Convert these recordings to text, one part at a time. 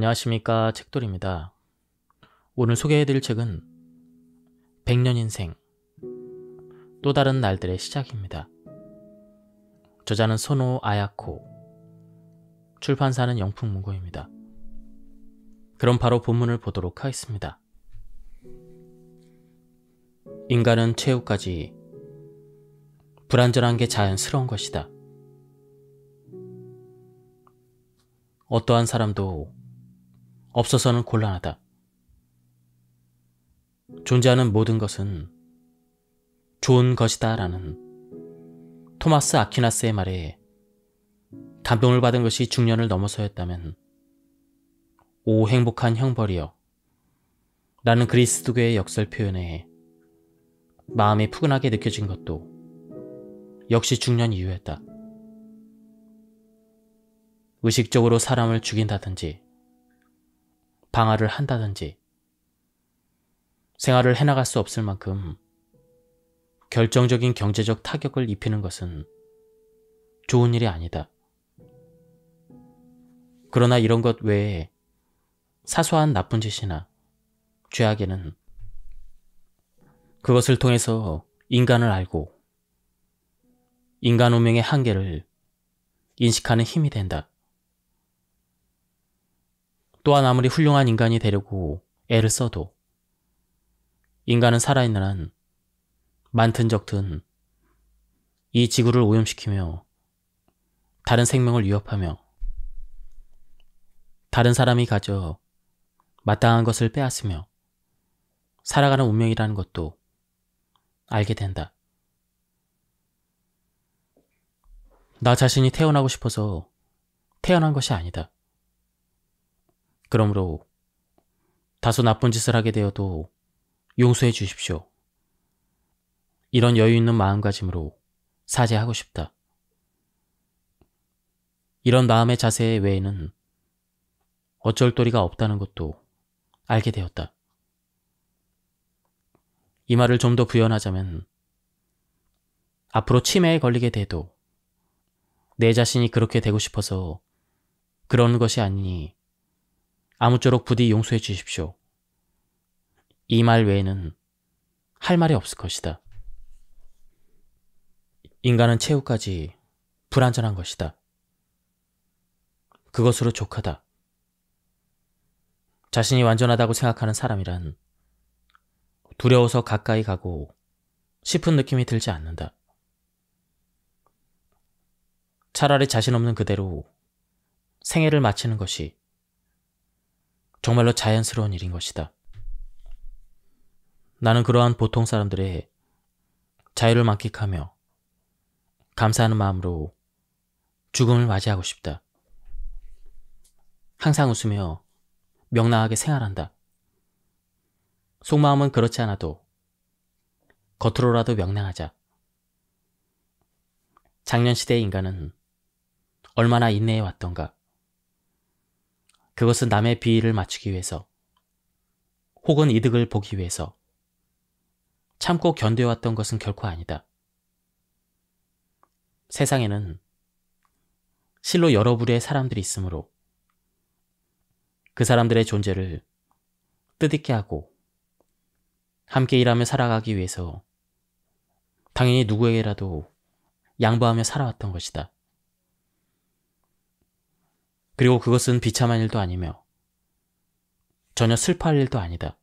안녕하십니까 책돌입니다. 오늘 소개해드릴 책은 100년 인생 또 다른 날들의 시작입니다. 저자는 소노 아야코 출판사는 영풍문고입니다. 그럼 바로 본문을 보도록 하겠습니다. 인간은 최후까지 불완전한 게 자연스러운 것이다. 어떠한 사람도 없어서는 곤란하다. 존재하는 모든 것은 좋은 것이다 라는 토마스 아퀴나스의 말에 감동을 받은 것이 중년을 넘어서였다면 오 행복한 형벌이여 라는 그리스도교의 역설 표현에 마음이 푸근하게 느껴진 것도 역시 중년 이유였다. 의식적으로 사람을 죽인다든지 방화를 한다든지 생활을 해나갈 수 없을 만큼 결정적인 경제적 타격을 입히는 것은 좋은 일이 아니다. 그러나 이런 것 외에 사소한 나쁜 짓이나 죄악에는 그것을 통해서 인간을 알고 인간 운명의 한계를 인식하는 힘이 된다. 또한 아무리 훌륭한 인간이 되려고 애를 써도 인간은 살아있는 한 많든 적든 이 지구를 오염시키며 다른 생명을 위협하며 다른 사람이 가져 마땅한 것을 빼앗으며 살아가는 운명이라는 것도 알게 된다. 나 자신이 태어나고 싶어서 태어난 것이 아니다. 그러므로 다소 나쁜 짓을 하게 되어도 용서해 주십시오. 이런 여유 있는 마음가짐으로 사죄하고 싶다. 이런 마음의 자세 외에는 어쩔 도리가 없다는 것도 알게 되었다. 이 말을 좀더 부연하자면 앞으로 치매에 걸리게 돼도 내 자신이 그렇게 되고 싶어서 그런 것이 아니니 아무쪼록 부디 용서해 주십시오. 이 말 외에는 할 말이 없을 것이다. 인간은 최후까지 불안전한 것이다. 그것으로 족하다. 자신이 완전하다고 생각하는 사람이란 두려워서 가까이 가고 싶은 느낌이 들지 않는다. 차라리 자신 없는 그대로 생애를 마치는 것이 정말로 자연스러운 일인 것이다. 나는 그러한 보통 사람들의 자유를 만끽하며 감사하는 마음으로 죽음을 맞이하고 싶다. 항상 웃으며 명랑하게 생활한다. 속마음은 그렇지 않아도 겉으로라도 명랑하자. 작년 시대의 인간은 얼마나 인내해 왔던가. 그것은 남의 비위를 맞추기 위해서 혹은 이득을 보기 위해서 참고 견뎌왔던 것은 결코 아니다. 세상에는 실로 여러 부류의 사람들이 있으므로 그 사람들의 존재를 뜻있게 하고 함께 일하며 살아가기 위해서 당연히 누구에게라도 양보하며 살아왔던 것이다. 그리고 그것은 비참한 일도 아니며 전혀 슬퍼할 일도 아니다.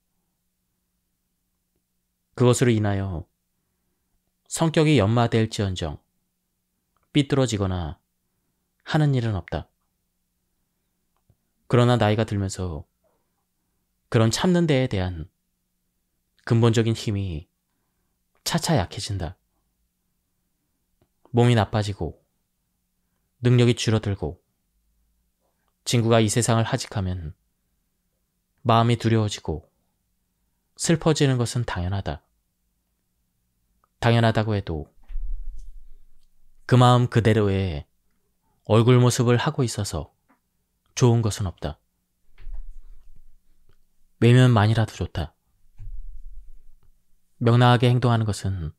그것으로 인하여 성격이 연마될지언정 삐뚤어지거나 하는 일은 없다. 그러나 나이가 들면서 그런 참는 데에 대한 근본적인 힘이 차차 약해진다. 몸이 나빠지고 능력이 줄어들고 친구가 이 세상을 하직하면 마음이 두려워지고 슬퍼지는 것은 당연하다. 당연하다고 해도 그 마음 그대로의 얼굴 모습을 하고 있어서 좋은 것은 없다. 외면만이라도 좋다. 명랑하게 행동하는 것은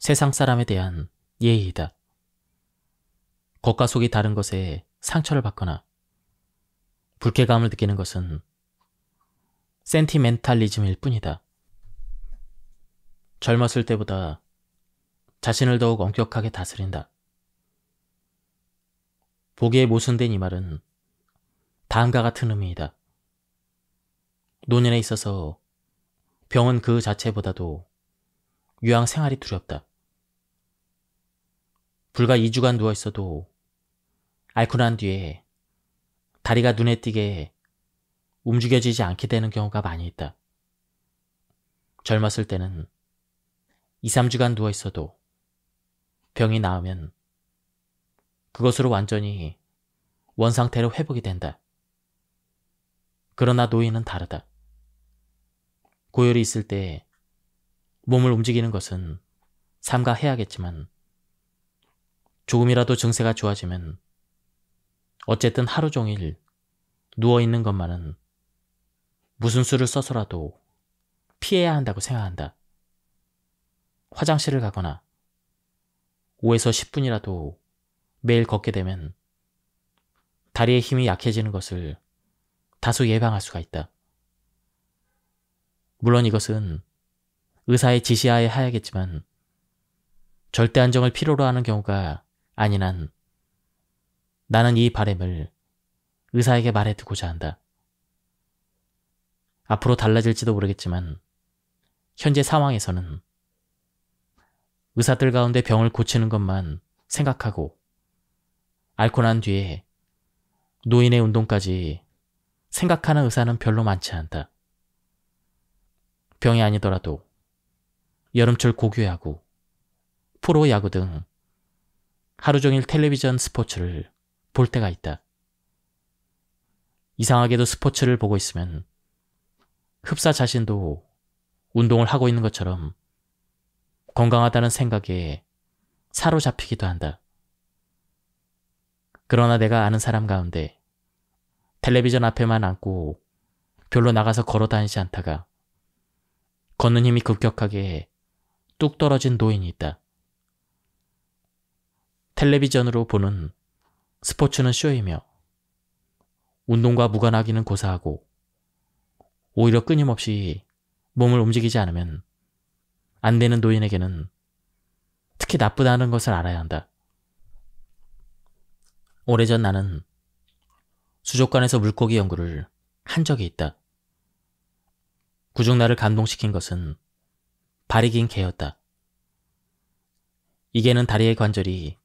세상 사람에 대한 예의이다. 겉과 속이 다른 것에 상처를 받거나 불쾌감을 느끼는 것은 센티멘탈리즘일 뿐이다. 젊었을 때보다 자신을 더욱 엄격하게 다스린다. 보기에 모순된 이 말은 다음과 같은 의미이다. 노년에 있어서 병은 그 자체보다도 유황 생활이 두렵다. 불과 2주간 누워있어도 앓고 난 뒤에 다리가 눈에 띄게 해 움직여지지 않게 되는 경우가 많이 있다. 젊었을 때는 2, 3주간 누워 있어도 병이 나으면 그것으로 완전히 원상태로 회복이 된다. 그러나 노인은 다르다. 고열이 있을 때 몸을 움직이는 것은 삼가해야겠지만 조금이라도 증세가 좋아지면 어쨌든 하루 종일 누워있는 것만은 무슨 수를 써서라도 피해야 한다고 생각한다. 화장실을 가거나 5에서 10분이라도 매일 걷게 되면 다리의 힘이 약해지는 것을 다소 예방할 수가 있다. 물론 이것은 의사의 지시하에 하야겠지만 절대 안정을 필요로 하는 경우가 아닌 한 나는 이 바램을 의사에게 말해두고자 한다. 앞으로 달라질지도 모르겠지만 현재 상황에서는 의사들 가운데 병을 고치는 것만 생각하고 앓고 난 뒤에 노인의 운동까지 생각하는 의사는 별로 많지 않다. 병이 아니더라도 여름철 고교야구, 프로야구 등 하루 종일 텔레비전 스포츠를 볼 때가 있다. 이상하게도 스포츠를 보고 있으면 흡사 자신도 운동을 하고 있는 것처럼 건강하다는 생각에 사로잡히기도 한다. 그러나 내가 아는 사람 가운데 텔레비전 앞에만 앉고 별로 나가서 걸어 다니지 않다가 걷는 힘이 급격하게 뚝 떨어진 노인이 있다. 텔레비전으로 보는 스포츠는 쇼이며 운동과 무관하기는 고사하고 오히려 끊임없이 몸을 움직이지 않으면 안 되는 노인에게는 특히 나쁘다는 것을 알아야 한다. 오래전 나는 수족관에서 물고기 연구를 한 적이 있다. 그중 나를 감동시킨 것은 발이 긴 개였다. 이게는 다리의 관절이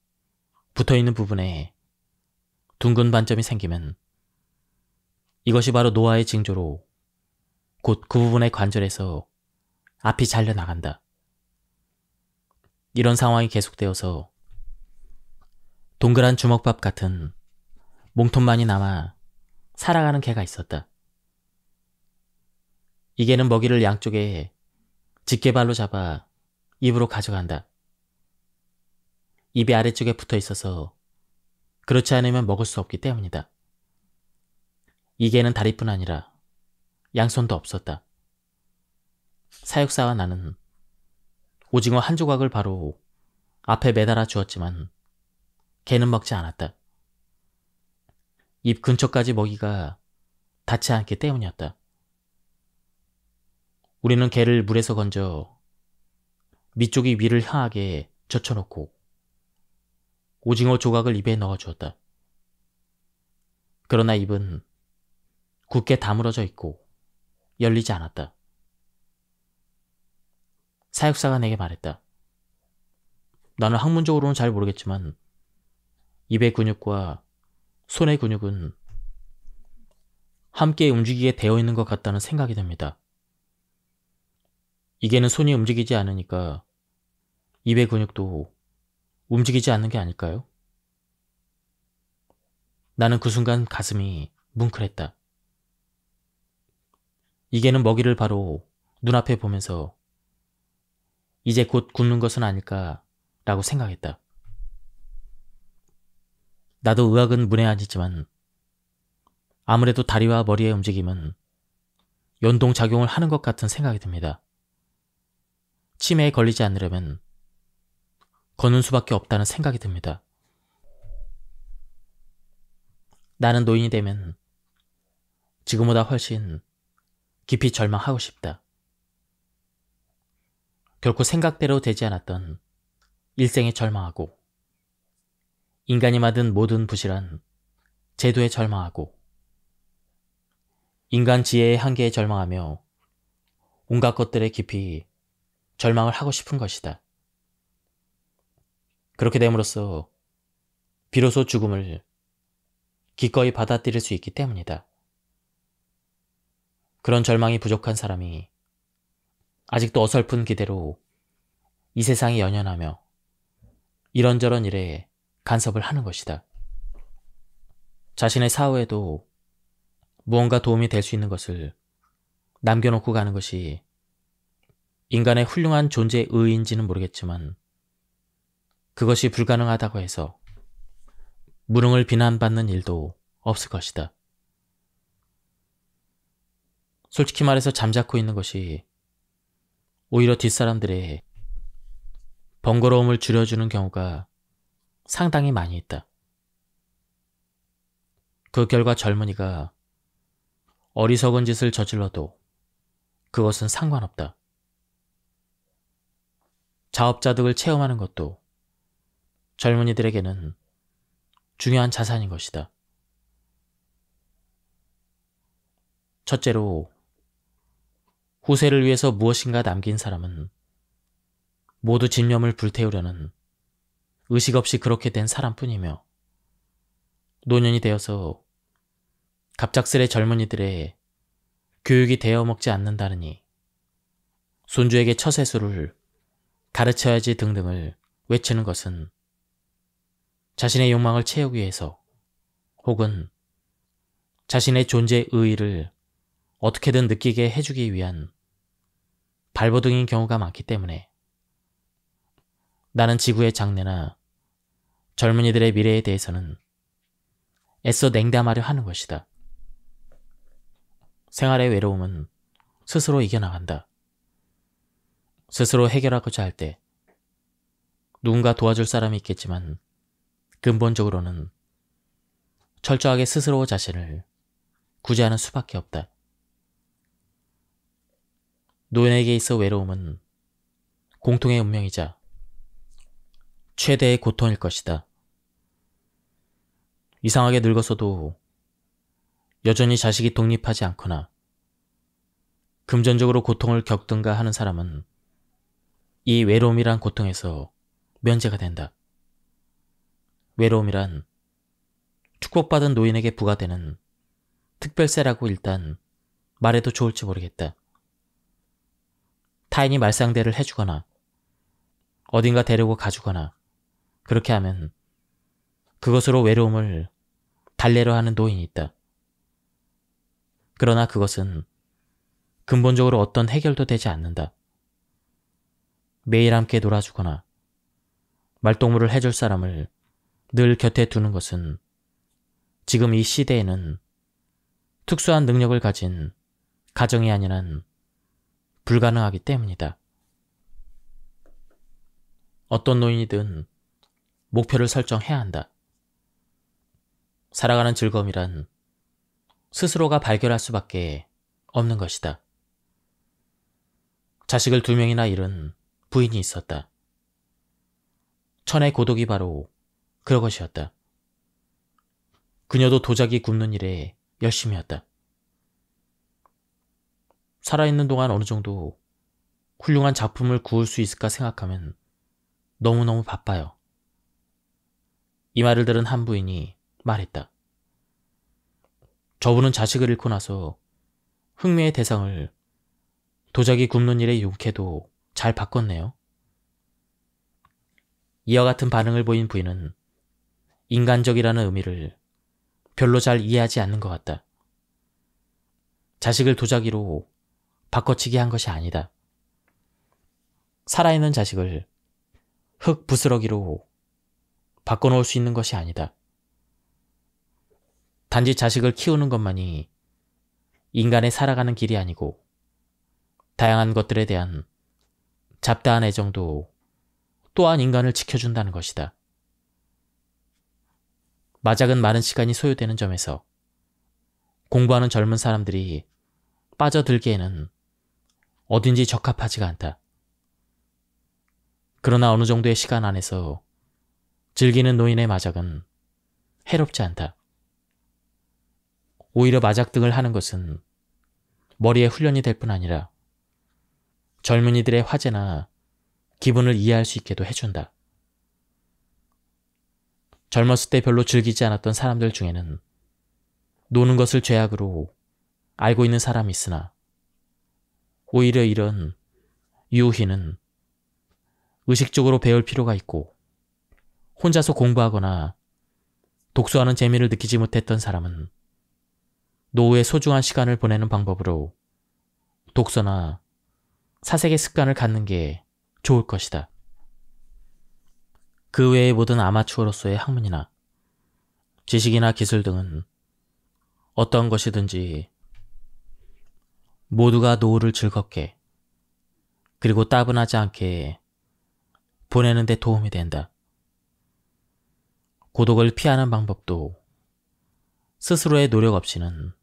붙어있는 부분에 둥근 반점이 생기면 이것이 바로 노아의 징조로 곧 그 부분의 관절에서 앞이 잘려나간다. 이런 상황이 계속되어서 동그란 주먹밥 같은 몸통만이 남아 살아가는 개가 있었다. 이게는 먹이를 양쪽에 집게발로 잡아 입으로 가져간다. 입이 아래쪽에 붙어 있어서 그렇지 않으면 먹을 수 없기 때문이다. 이 개는 다리뿐 아니라 양손도 없었다. 사육사와 나는 오징어 한 조각을 바로 앞에 매달아 주었지만 개는 먹지 않았다. 입 근처까지 먹이가 닿지 않기 때문이었다. 우리는 개를 물에서 건져 밑쪽이 위를 향하게 젖혀놓고 오징어 조각을 입에 넣어주었다. 그러나 입은 굳게 다물어져 있고 열리지 않았다. 사육사가 내게 말했다. 나는 학문적으로는 잘 모르겠지만 입의 근육과 손의 근육은 함께 움직이게 되어 있는 것 같다는 생각이 듭니다. 이게는 손이 움직이지 않으니까 입의 근육도 움직이지 않는 게 아닐까요? 나는 그 순간 가슴이 뭉클했다. 이게는 먹이를 바로 눈앞에 보면서 이제 곧 굶는 것은 아닐까라고 생각했다. 나도 의학은 문외한이지만 아무래도 다리와 머리의 움직임은 연동작용을 하는 것 같은 생각이 듭니다. 치매에 걸리지 않으려면 거는 수밖에 없다는 생각이 듭니다. 나는 노인이 되면 지금보다 훨씬 깊이 절망하고 싶다. 결코 생각대로 되지 않았던 일생에 절망하고 인간이 받은 모든 부실한 제도에 절망하고 인간 지혜의 한계에 절망하며 온갖 것들에 깊이 절망을 하고 싶은 것이다. 그렇게 됨으로써 비로소 죽음을 기꺼이 받아들일 수 있기 때문이다. 그런 절망이 부족한 사람이 아직도 어설픈 기대로 이 세상에 연연하며 이런저런 일에 간섭을 하는 것이다. 자신의 사후에도 무언가 도움이 될 수 있는 것을 남겨놓고 가는 것이 인간의 훌륭한 존재의 의인지는 모르겠지만 그것이 불가능하다고 해서 무능을 비난받는 일도 없을 것이다. 솔직히 말해서 잠자코 있는 것이 오히려 뒷사람들의 번거로움을 줄여주는 경우가 상당히 많이 있다. 그 결과 젊은이가 어리석은 짓을 저질러도 그것은 상관없다. 자업자득을 체험하는 것도 젊은이들에게는 중요한 자산인 것이다. 첫째로 후세를 위해서 무엇인가 남긴 사람은 모두 집념을 불태우려는 의식 없이 그렇게 된 사람뿐이며 노년이 되어서 갑작스레 젊은이들의 교육이 되어먹지 않는다느니 손주에게 처세술을 가르쳐야지 등등을 외치는 것은 자신의 욕망을 채우기 위해서 혹은 자신의 존재의 의를 어떻게든 느끼게 해주기 위한 발버둥인 경우가 많기 때문에 나는 지구의 장래나 젊은이들의 미래에 대해서는 애써 냉담하려 하는 것이다. 생활의 외로움은 스스로 이겨나간다. 스스로 해결하고자 할 때 누군가 도와줄 사람이 있겠지만 근본적으로는 철저하게 스스로 자신을 구제하는 수밖에 없다. 노인에게 있어 외로움은 공통의 운명이자 최대의 고통일 것이다. 이상하게 늙어서도 여전히 자식이 독립하지 않거나 금전적으로 고통을 겪든가 하는 사람은 이 외로움이란 고통에서 면제가 된다. 외로움이란 축복받은 노인에게 부과되는 특별세라고 일단 말해도 좋을지 모르겠다. 타인이 말상대를 해주거나 어딘가 데리고 가주거나 그렇게 하면 그것으로 외로움을 달래려 하는 노인이 있다. 그러나 그것은 근본적으로 어떤 해결도 되지 않는다. 매일 함께 놀아주거나 말동무를 해줄 사람을 늘 곁에 두는 것은 지금 이 시대에는 특수한 능력을 가진 가정이 아니란 불가능하기 때문이다. 어떤 노인이든 목표를 설정해야 한다. 살아가는 즐거움이란 스스로가 발견할 수밖에 없는 것이다. 자식을 두 명이나 잃은 부인이 있었다. 천의 고독이 바로 그러것이었다. 그녀도 도자기 굽는 일에 열심히 했다. 살아있는 동안 어느 정도 훌륭한 작품을 구울 수 있을까 생각하면 너무너무 바빠요. 이 말을 들은 한 부인이 말했다. 저분은 자식을 잃고 나서 흥미의 대상을 도자기 굽는 일에 욕해도 잘 바꿨네요. 이와 같은 반응을 보인 부인은 인간적이라는 의미를 별로 잘 이해하지 않는 것 같다. 자식을 도자기로 바꿔치기 한 것이 아니다. 살아있는 자식을 흙 부스러기로 바꿔놓을 수 있는 것이 아니다. 단지 자식을 키우는 것만이 인간의 살아가는 길이 아니고 다양한 것들에 대한 잡다한 애정도 또한 인간을 지켜준다는 것이다. 마작은 많은 시간이 소요되는 점에서 공부하는 젊은 사람들이 빠져들기에는 어딘지 적합하지가 않다. 그러나 어느 정도의 시간 안에서 즐기는 노인의 마작은 해롭지 않다. 오히려 마작 등을 하는 것은 머리에 훈련이 될 뿐 아니라 젊은이들의 화제나 기분을 이해할 수 있게도 해준다. 젊었을 때 별로 즐기지 않았던 사람들 중에는 노는 것을 죄악으로 알고 있는 사람이 있으나 오히려 이런 유희는 의식적으로 배울 필요가 있고 혼자서 공부하거나 독서하는 재미를 느끼지 못했던 사람은 노후에 소중한 시간을 보내는 방법으로 독서나 사색의 습관을 갖는 게 좋을 것이다. 그 외의 모든 아마추어로서의 학문이나 지식이나 기술 등은 어떤 것이든지 모두가 노후를 즐겁게 그리고 따분하지 않게 보내는 데 도움이 된다. 고독을 피하는 방법도 스스로의 노력 없이는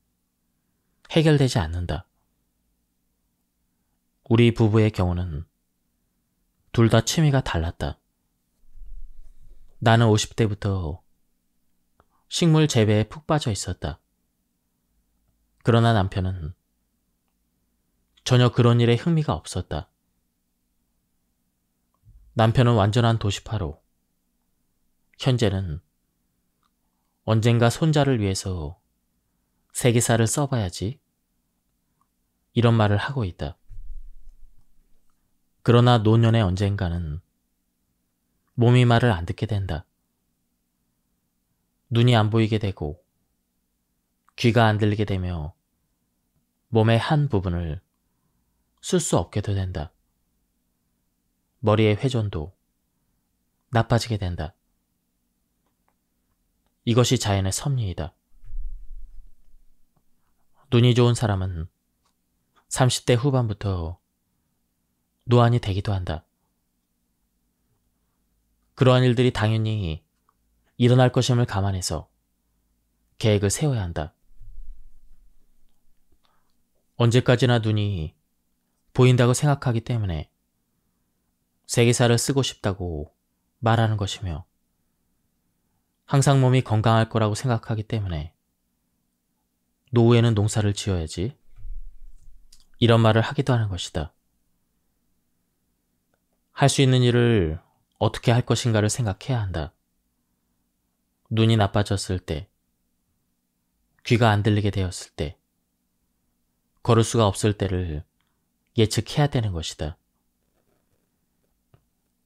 해결되지 않는다. 우리 부부의 경우는 둘 다 취미가 달랐다. 나는 50대부터 식물 재배에 푹 빠져 있었다. 그러나 남편은 전혀 그런 일에 흥미가 없었다. 남편은 완전한 도시파로 현재는 언젠가 손자를 위해서 세계사를 써봐야지 이런 말을 하고 있다. 그러나 노년의 언젠가는 몸이 말을 안 듣게 된다. 눈이 안 보이게 되고 귀가 안 들리게 되며 몸의 한 부분을 쓸 수 없게도 된다. 머리의 회전도 나빠지게 된다. 이것이 자연의 섭리이다. 눈이 좋은 사람은 30대 후반부터 노안이 되기도 한다. 그러한 일들이 당연히 일어날 것임을 감안해서 계획을 세워야 한다. 언제까지나 눈이 보인다고 생각하기 때문에 세계사를 쓰고 싶다고 말하는 것이며 항상 몸이 건강할 거라고 생각하기 때문에 노후에는 농사를 지어야지 이런 말을 하기도 하는 것이다. 할 수 있는 일을 어떻게 할 것인가를 생각해야 한다. 눈이 나빠졌을 때, 귀가 안 들리게 되었을 때, 걸을 수가 없을 때를 예측해야 되는 것이다.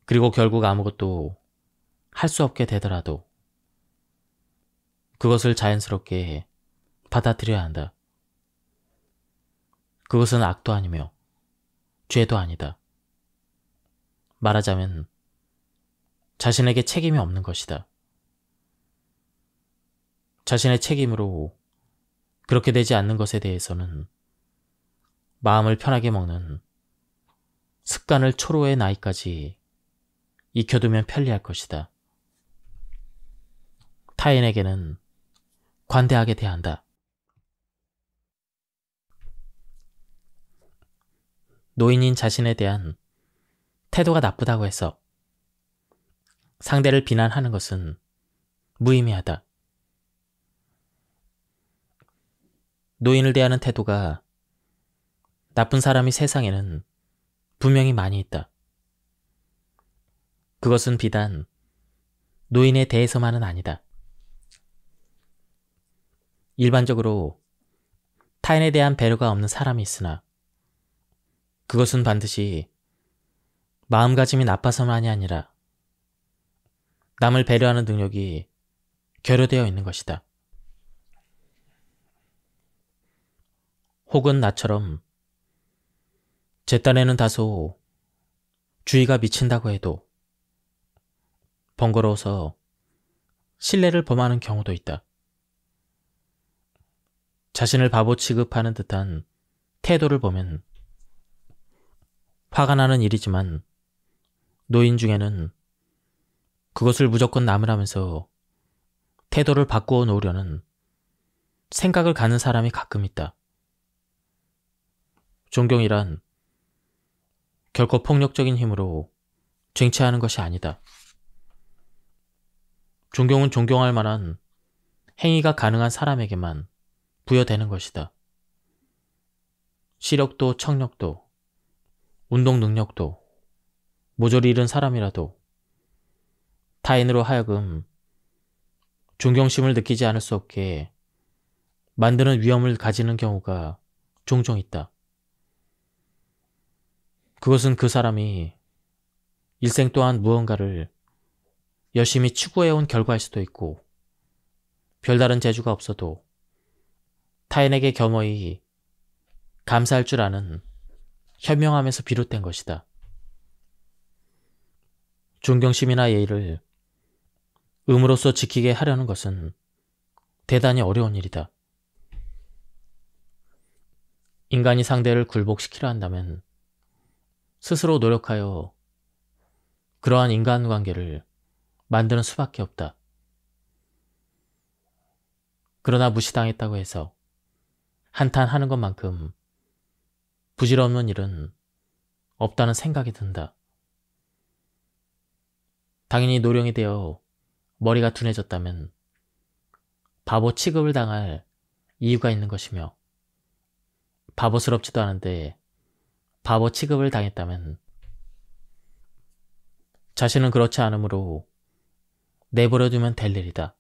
그리고 결국 아무것도 할 수 없게 되더라도 그것을 자연스럽게 받아들여야 한다. 그것은 악도 아니며 죄도 아니다. 말하자면 자신에게 책임이 없는 것이다. 자신의 책임으로 그렇게 되지 않는 것에 대해서는 마음을 편하게 먹는 습관을 초로의 나이까지 익혀두면 편리할 것이다. 타인에게는 관대하게 대한다. 노인인 자신에 대한 태도가 나쁘다고 해서 상대를 비난하는 것은 무의미하다. 노인을 대하는 태도가 나쁜 사람이 세상에는 분명히 많이 있다. 그것은 비단 노인에 대해서만은 아니다. 일반적으로 타인에 대한 배려가 없는 사람이 있으나 그것은 반드시 마음가짐이 나빠서만이 아니라 남을 배려하는 능력이 결여되어 있는 것이다. 혹은 나처럼 제 딴에는 다소 주의가 미친다고 해도 번거로워서 신뢰를 범하는 경우도 있다. 자신을 바보 취급하는 듯한 태도를 보면 화가 나는 일이지만 노인 중에는 그것을 무조건 남으라면서 태도를 바꾸어 놓으려는 생각을 가는 사람이 가끔 있다. 존경이란 결코 폭력적인 힘으로 쟁취하는 것이 아니다. 존경은 존경할 만한 행위가 가능한 사람에게만 부여되는 것이다. 시력도 청력도 운동 능력도 모조리 잃은 사람이라도 타인으로 하여금 존경심을 느끼지 않을 수 없게 만드는 위험을 가지는 경우가 종종 있다. 그것은 그 사람이 일생 또한 무언가를 열심히 추구해온 결과일 수도 있고 별다른 재주가 없어도 타인에게 겸허히 감사할 줄 아는 현명함에서 비롯된 것이다. 존경심이나 예의를 음으로써 지키게 하려는 것은 대단히 어려운 일이다. 인간이 상대를 굴복시키려 한다면 스스로 노력하여 그러한 인간관계를 만드는 수밖에 없다. 그러나 무시당했다고 해서 한탄하는 것만큼 부질없는 일은 없다는 생각이 든다. 당연히 노령이 되어 머리가 둔해졌다면 바보 취급을 당할 이유가 있는 것이며 바보스럽지도 않은데 바보 취급을 당했다면 자신은 그렇지 않으므로 내버려두면 될 일이다.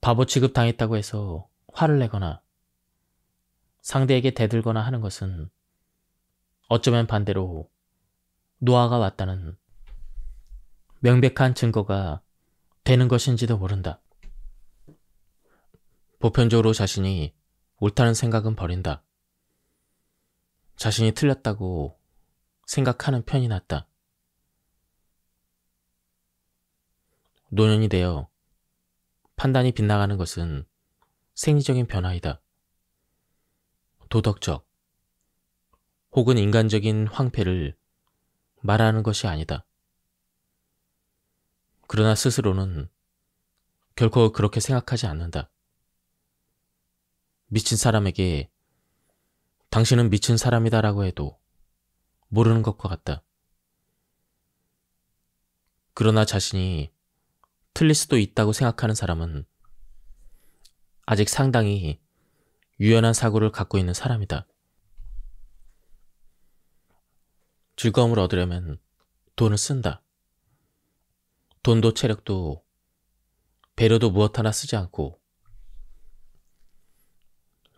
바보 취급 당했다고 해서 화를 내거나 상대에게 대들거나 하는 것은 어쩌면 반대로 노화가 왔다는 명백한 증거가 되는 것인지도 모른다. 보편적으로 자신이 옳다는 생각은 버린다. 자신이 틀렸다고 생각하는 편이 낫다. 노년이 되어 판단이 빗나가는 것은 생리적인 변화이다. 도덕적 혹은 인간적인 황폐를 말하는 것이 아니다. 그러나 스스로는 결코 그렇게 생각하지 않는다. 미친 사람에게 당신은 미친 사람이다라고 해도 모르는 것과 같다. 그러나 자신이 틀릴 수도 있다고 생각하는 사람은 아직 상당히 유연한 사고를 갖고 있는 사람이다. 즐거움을 얻으려면 돈을 쓴다. 돈도 체력도 배려도 무엇 하나 쓰지 않고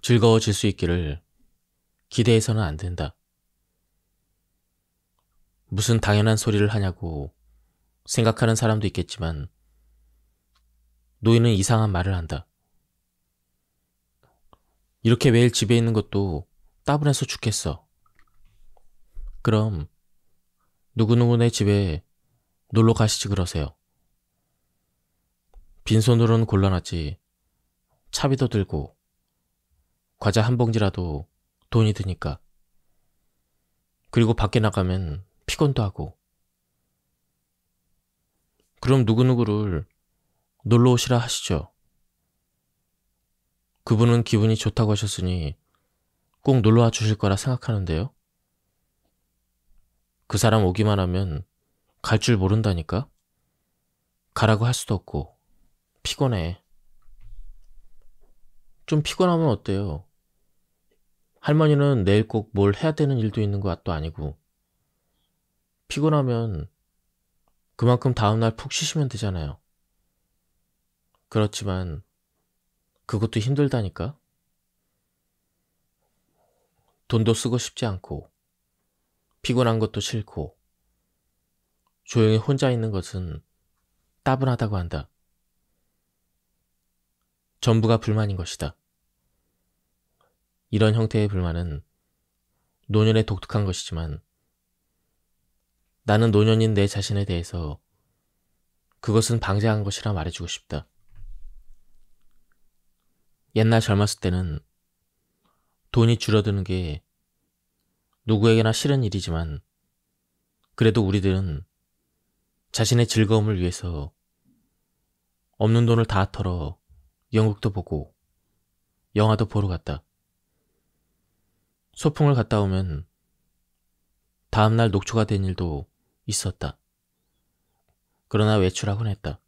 즐거워질 수 있기를 기대해서는 안 된다. 무슨 당연한 소리를 하냐고 생각하는 사람도 있겠지만 노인은 이상한 말을 한다. 이렇게 매일 집에 있는 것도 따분해서 죽겠어. 그럼 누구누구네 집에 놀러 가시지 그러세요. 빈손으로는 곤란하지. 차비도 들고 과자 한 봉지라도 돈이 드니까. 그리고 밖에 나가면 피곤도 하고. 그럼 누구누구를 놀러 오시라 하시죠. 그분은 기분이 좋다고 하셨으니 꼭 놀러와 주실 거라 생각하는데요. 그 사람 오기만 하면 갈줄 모른다니까? 가라고 할 수도 없고 피곤해. 좀 피곤하면 어때요? 할머니는 내일 꼭 뭘 해야 되는 일도 있는 것도 아니고 피곤하면 그만큼 다음날 푹 쉬시면 되잖아요. 그렇지만 그것도 힘들다니까? 돈도 쓰고 싶지 않고 피곤한 것도 싫고 조용히 혼자 있는 것은 따분하다고 한다. 전부가 불만인 것이다. 이런 형태의 불만은 노년의 독특한 것이지만 나는 노년인 내 자신에 대해서 그것은 방제한 것이라 말해주고 싶다. 옛날 젊었을 때는 돈이 줄어드는 게 누구에게나 싫은 일이지만 그래도 우리들은 자신의 즐거움을 위해서 없는 돈을 다 털어 영국도 보고 영화도 보러 갔다. 소풍을 갔다 오면 다음날 녹초가 된 일도 있었다. 그러나 외출하곤 했다.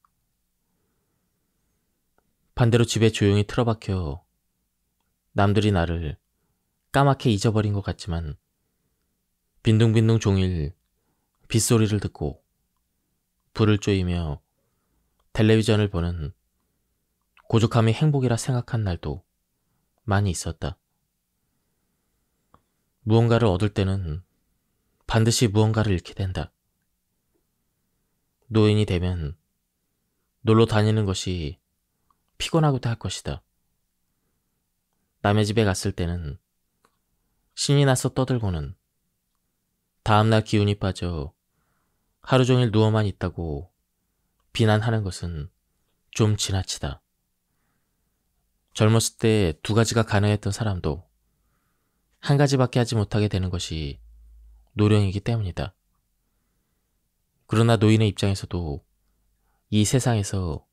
반대로 집에 조용히 틀어박혀 남들이 나를 까맣게 잊어버린 것 같지만 빈둥빈둥 종일 빗소리를 듣고 불을 쪼이며 텔레비전을 보는 고족함이 행복이라 생각한 날도 많이 있었다. 무언가를 얻을 때는 반드시 무언가를 잃게 된다. 노인이 되면 놀러 다니는 것이 피곤하고도 할 것이다. 남의 집에 갔을 때는 신이 나서 떠들고는 다음날 기운이 빠져 하루 종일 누워만 있다고 비난하는 것은 좀 지나치다. 젊었을 때 두 가지가 가능했던 사람도 한 가지밖에 하지 못하게 되는 것이 노령이기 때문이다. 그러나 노인의 입장에서도 이 세상에서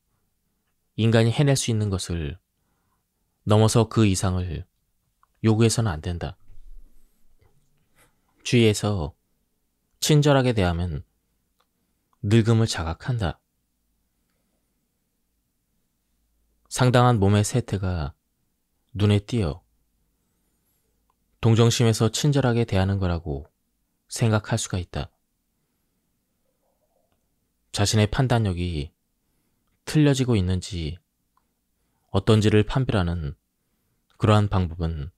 인간이 해낼 수 있는 것을 넘어서 그 이상을 요구해서는 안 된다. 주위에서 친절하게 대하면 늙음을 자각한다. 상당한 몸의 세태가 눈에 띄어 동정심에서 친절하게 대하는 거라고 생각할 수가 있다. 자신의 판단력이 틀려지고 있는지 어떤지를 판별하는 그러한 방법은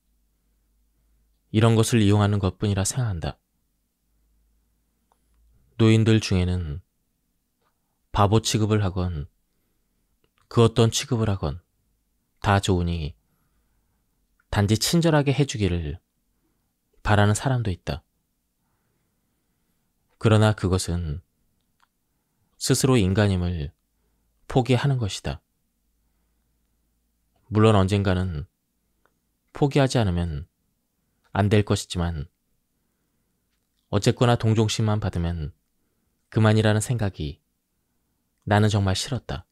이런 것을 이용하는 것뿐이라 생각한다. 노인들 중에는 바보 취급을 하건 그 어떤 취급을 하건 다 좋으니 단지 친절하게 해주기를 바라는 사람도 있다. 그러나 그것은 스스로 인간임을 포기하는 것이다. 물론 언젠가는 포기하지 않으면 안 될 것이지만 어쨌거나 동정심만 받으면 그만이라는 생각이 나는 정말 싫었다.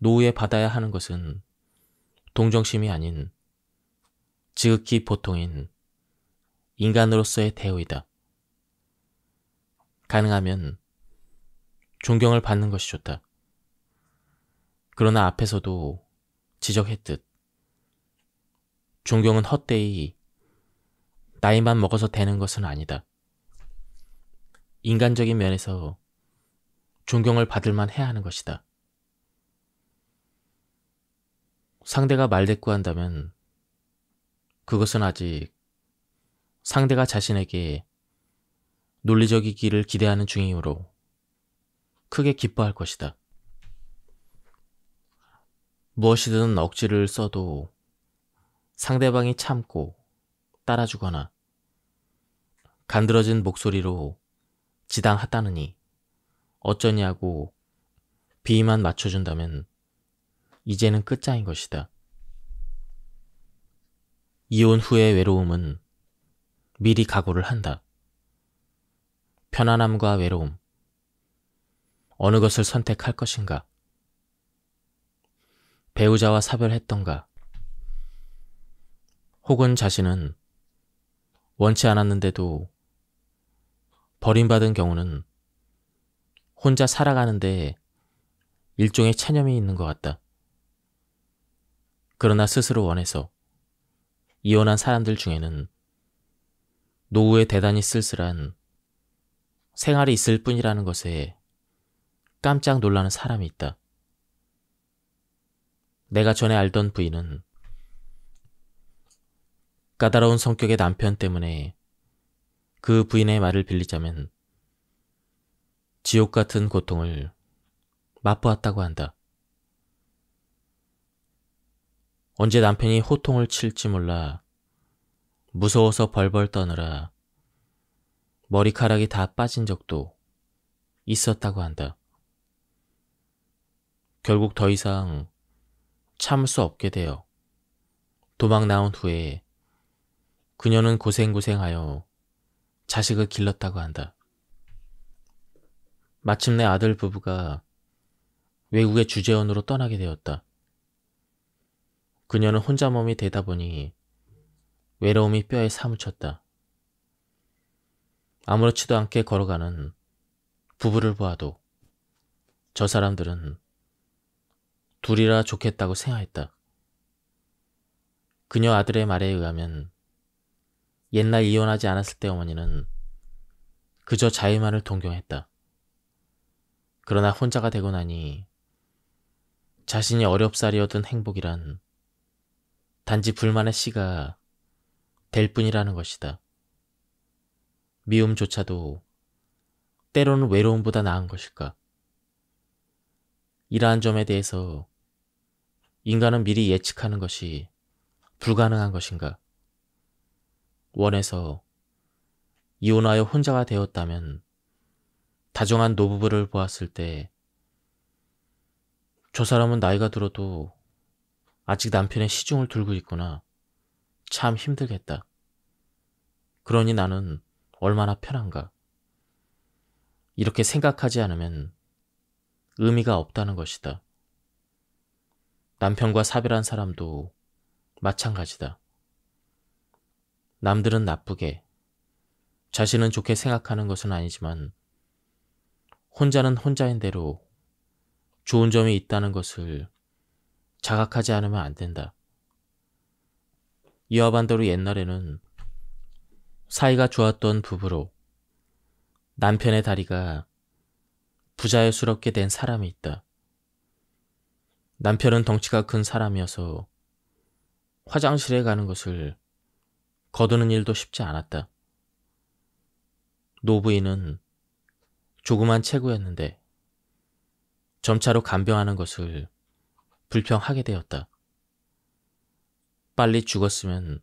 노후에 받아야 하는 것은 동정심이 아닌 지극히 보통인 인간으로서의 대우이다. 가능하면 존경을 받는 것이 좋다. 그러나 앞에서도 지적했듯 존경은 헛되이 나이만 먹어서 되는 것은 아니다. 인간적인 면에서 존경을 받을 만 해야 하는 것이다. 상대가 말대꾸한다면 그것은 아직 상대가 자신에게 논리적이기를 기대하는 중이므로 크게 기뻐할 것이다. 무엇이든 억지를 써도 상대방이 참고 따라주거나 간드러진 목소리로 지당하다느니 어쩌냐고 비만 맞춰준다면 이제는 끝장인 것이다. 이혼 후의 외로움은 미리 각오를 한다. 편안함과 외로움. 어느 것을 선택할 것인가? 배우자와 사별했던가? 혹은 자신은 원치 않았는데도 버림받은 경우는 혼자 살아가는데 일종의 체념이 있는 것 같다. 그러나 스스로 원해서 이혼한 사람들 중에는 노후에 대단히 쓸쓸한 생활이 있을 뿐이라는 것에 깜짝 놀라는 사람이 있다. 내가 전에 알던 부인은 까다로운 성격의 남편 때문에 그 부인의 말을 빌리자면 지옥 같은 고통을 맛보았다고 한다. 언제 남편이 호통을 칠지 몰라 무서워서 벌벌 떠느라 머리카락이 다 빠진 적도 있었다고 한다. 결국 더 이상 참을 수 없게 되어 도망 나온 후에 그녀는 고생고생하여 자식을 길렀다고 한다. 마침내 아들 부부가 외국의 주재원으로 떠나게 되었다. 그녀는 혼자 몸이 되다 보니 외로움이 뼈에 사무쳤다. 아무렇지도 않게 걸어가는 부부를 보아도 저 사람들은 둘이라 좋겠다고 생각했다. 그녀 아들의 말에 의하면 옛날 이혼하지 않았을 때 어머니는 그저 자유만을 동경했다. 그러나 혼자가 되고 나니 자신이 어렵사리 얻은 행복이란 단지 불만의 씨가 될 뿐이라는 것이다. 미움조차도 때로는 외로움보다 나은 것일까? 이러한 점에 대해서 인간은 미리 예측하는 것이 불가능한 것인가? 원에서 이혼하여 혼자가 되었다면 다정한 노부부를 보았을 때 저 사람은 나이가 들어도 아직 남편의 시중을 들고 있구나. 참 힘들겠다. 그러니 나는 얼마나 편한가. 이렇게 생각하지 않으면 의미가 없다는 것이다. 남편과 사별한 사람도 마찬가지다. 남들은 나쁘게, 자신은 좋게 생각하는 것은 아니지만 혼자는 혼자인 대로 좋은 점이 있다는 것을 자각하지 않으면 안 된다. 이와 반대로 옛날에는 사이가 좋았던 부부로 남편의 다리가 부자연스럽게 된 사람이 있다. 남편은 덩치가 큰 사람이어서 화장실에 가는 것을 거두는 일도 쉽지 않았다. 노부인은 조그만 체구였는데 점차로 간병하는 것을 불평하게 되었다. 빨리 죽었으면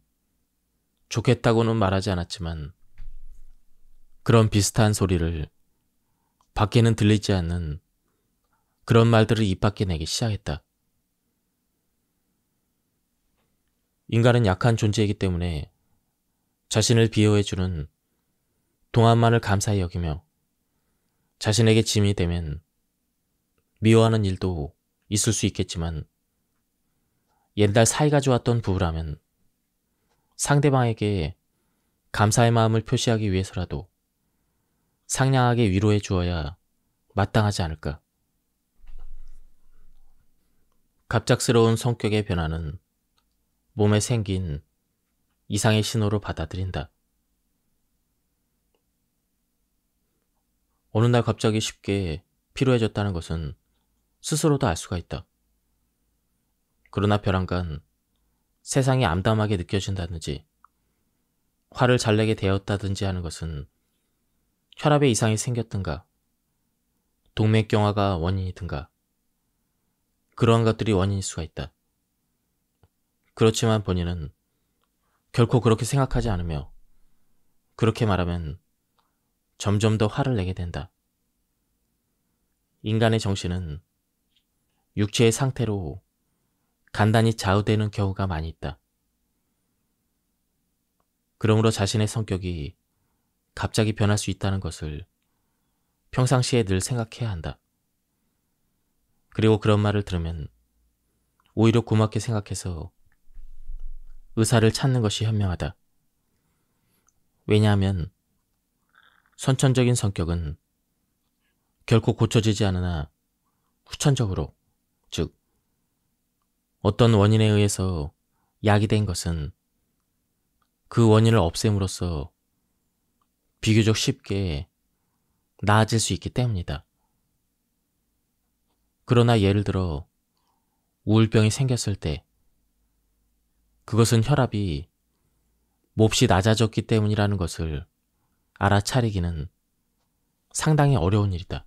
좋겠다고는 말하지 않았지만 그런 비슷한 소리를 밖에는 들리지 않는 그런 말들을 입 밖에 내기 시작했다. 인간은 약한 존재이기 때문에 자신을 비호해주는 동안만을 감사히 여기며 자신에게 짐이 되면 미워하는 일도 있을 수 있겠지만 옛날 사이가 좋았던 부부라면 상대방에게 감사의 마음을 표시하기 위해서라도 상냥하게 위로해 주어야 마땅하지 않을까. 갑작스러운 성격의 변화는 몸에 생긴 이상의 신호로 받아들인다. 어느 날 갑자기 쉽게 피로해졌다는 것은 스스로도 알 수가 있다. 그러나 벼랑간 세상이 암담하게 느껴진다든지 화를 잘 내게 되었다든지 하는 것은 혈압에 이상이 생겼든가 동맥경화가 원인이든가 그러한 것들이 원인일 수가 있다. 그렇지만 본인은 결코 그렇게 생각하지 않으며 그렇게 말하면 점점 더 화를 내게 된다. 인간의 정신은 육체의 상태로 간단히 좌우되는 경우가 많이 있다. 그러므로 자신의 성격이 갑자기 변할 수 있다는 것을 평상시에 늘 생각해야 한다. 그리고 그런 말을 들으면 오히려 고맙게 생각해서 의사를 찾는 것이 현명하다. 왜냐하면 선천적인 성격은 결코 고쳐지지 않으나 후천적으로, 즉 어떤 원인에 의해서 약이 된 것은 그 원인을 없앰으로써 비교적 쉽게 나아질 수 있기 때문이다. 그러나 예를 들어 우울병이 생겼을 때 그것은 혈압이 몹시 낮아졌기 때문이라는 것을 알아차리기는 상당히 어려운 일이다.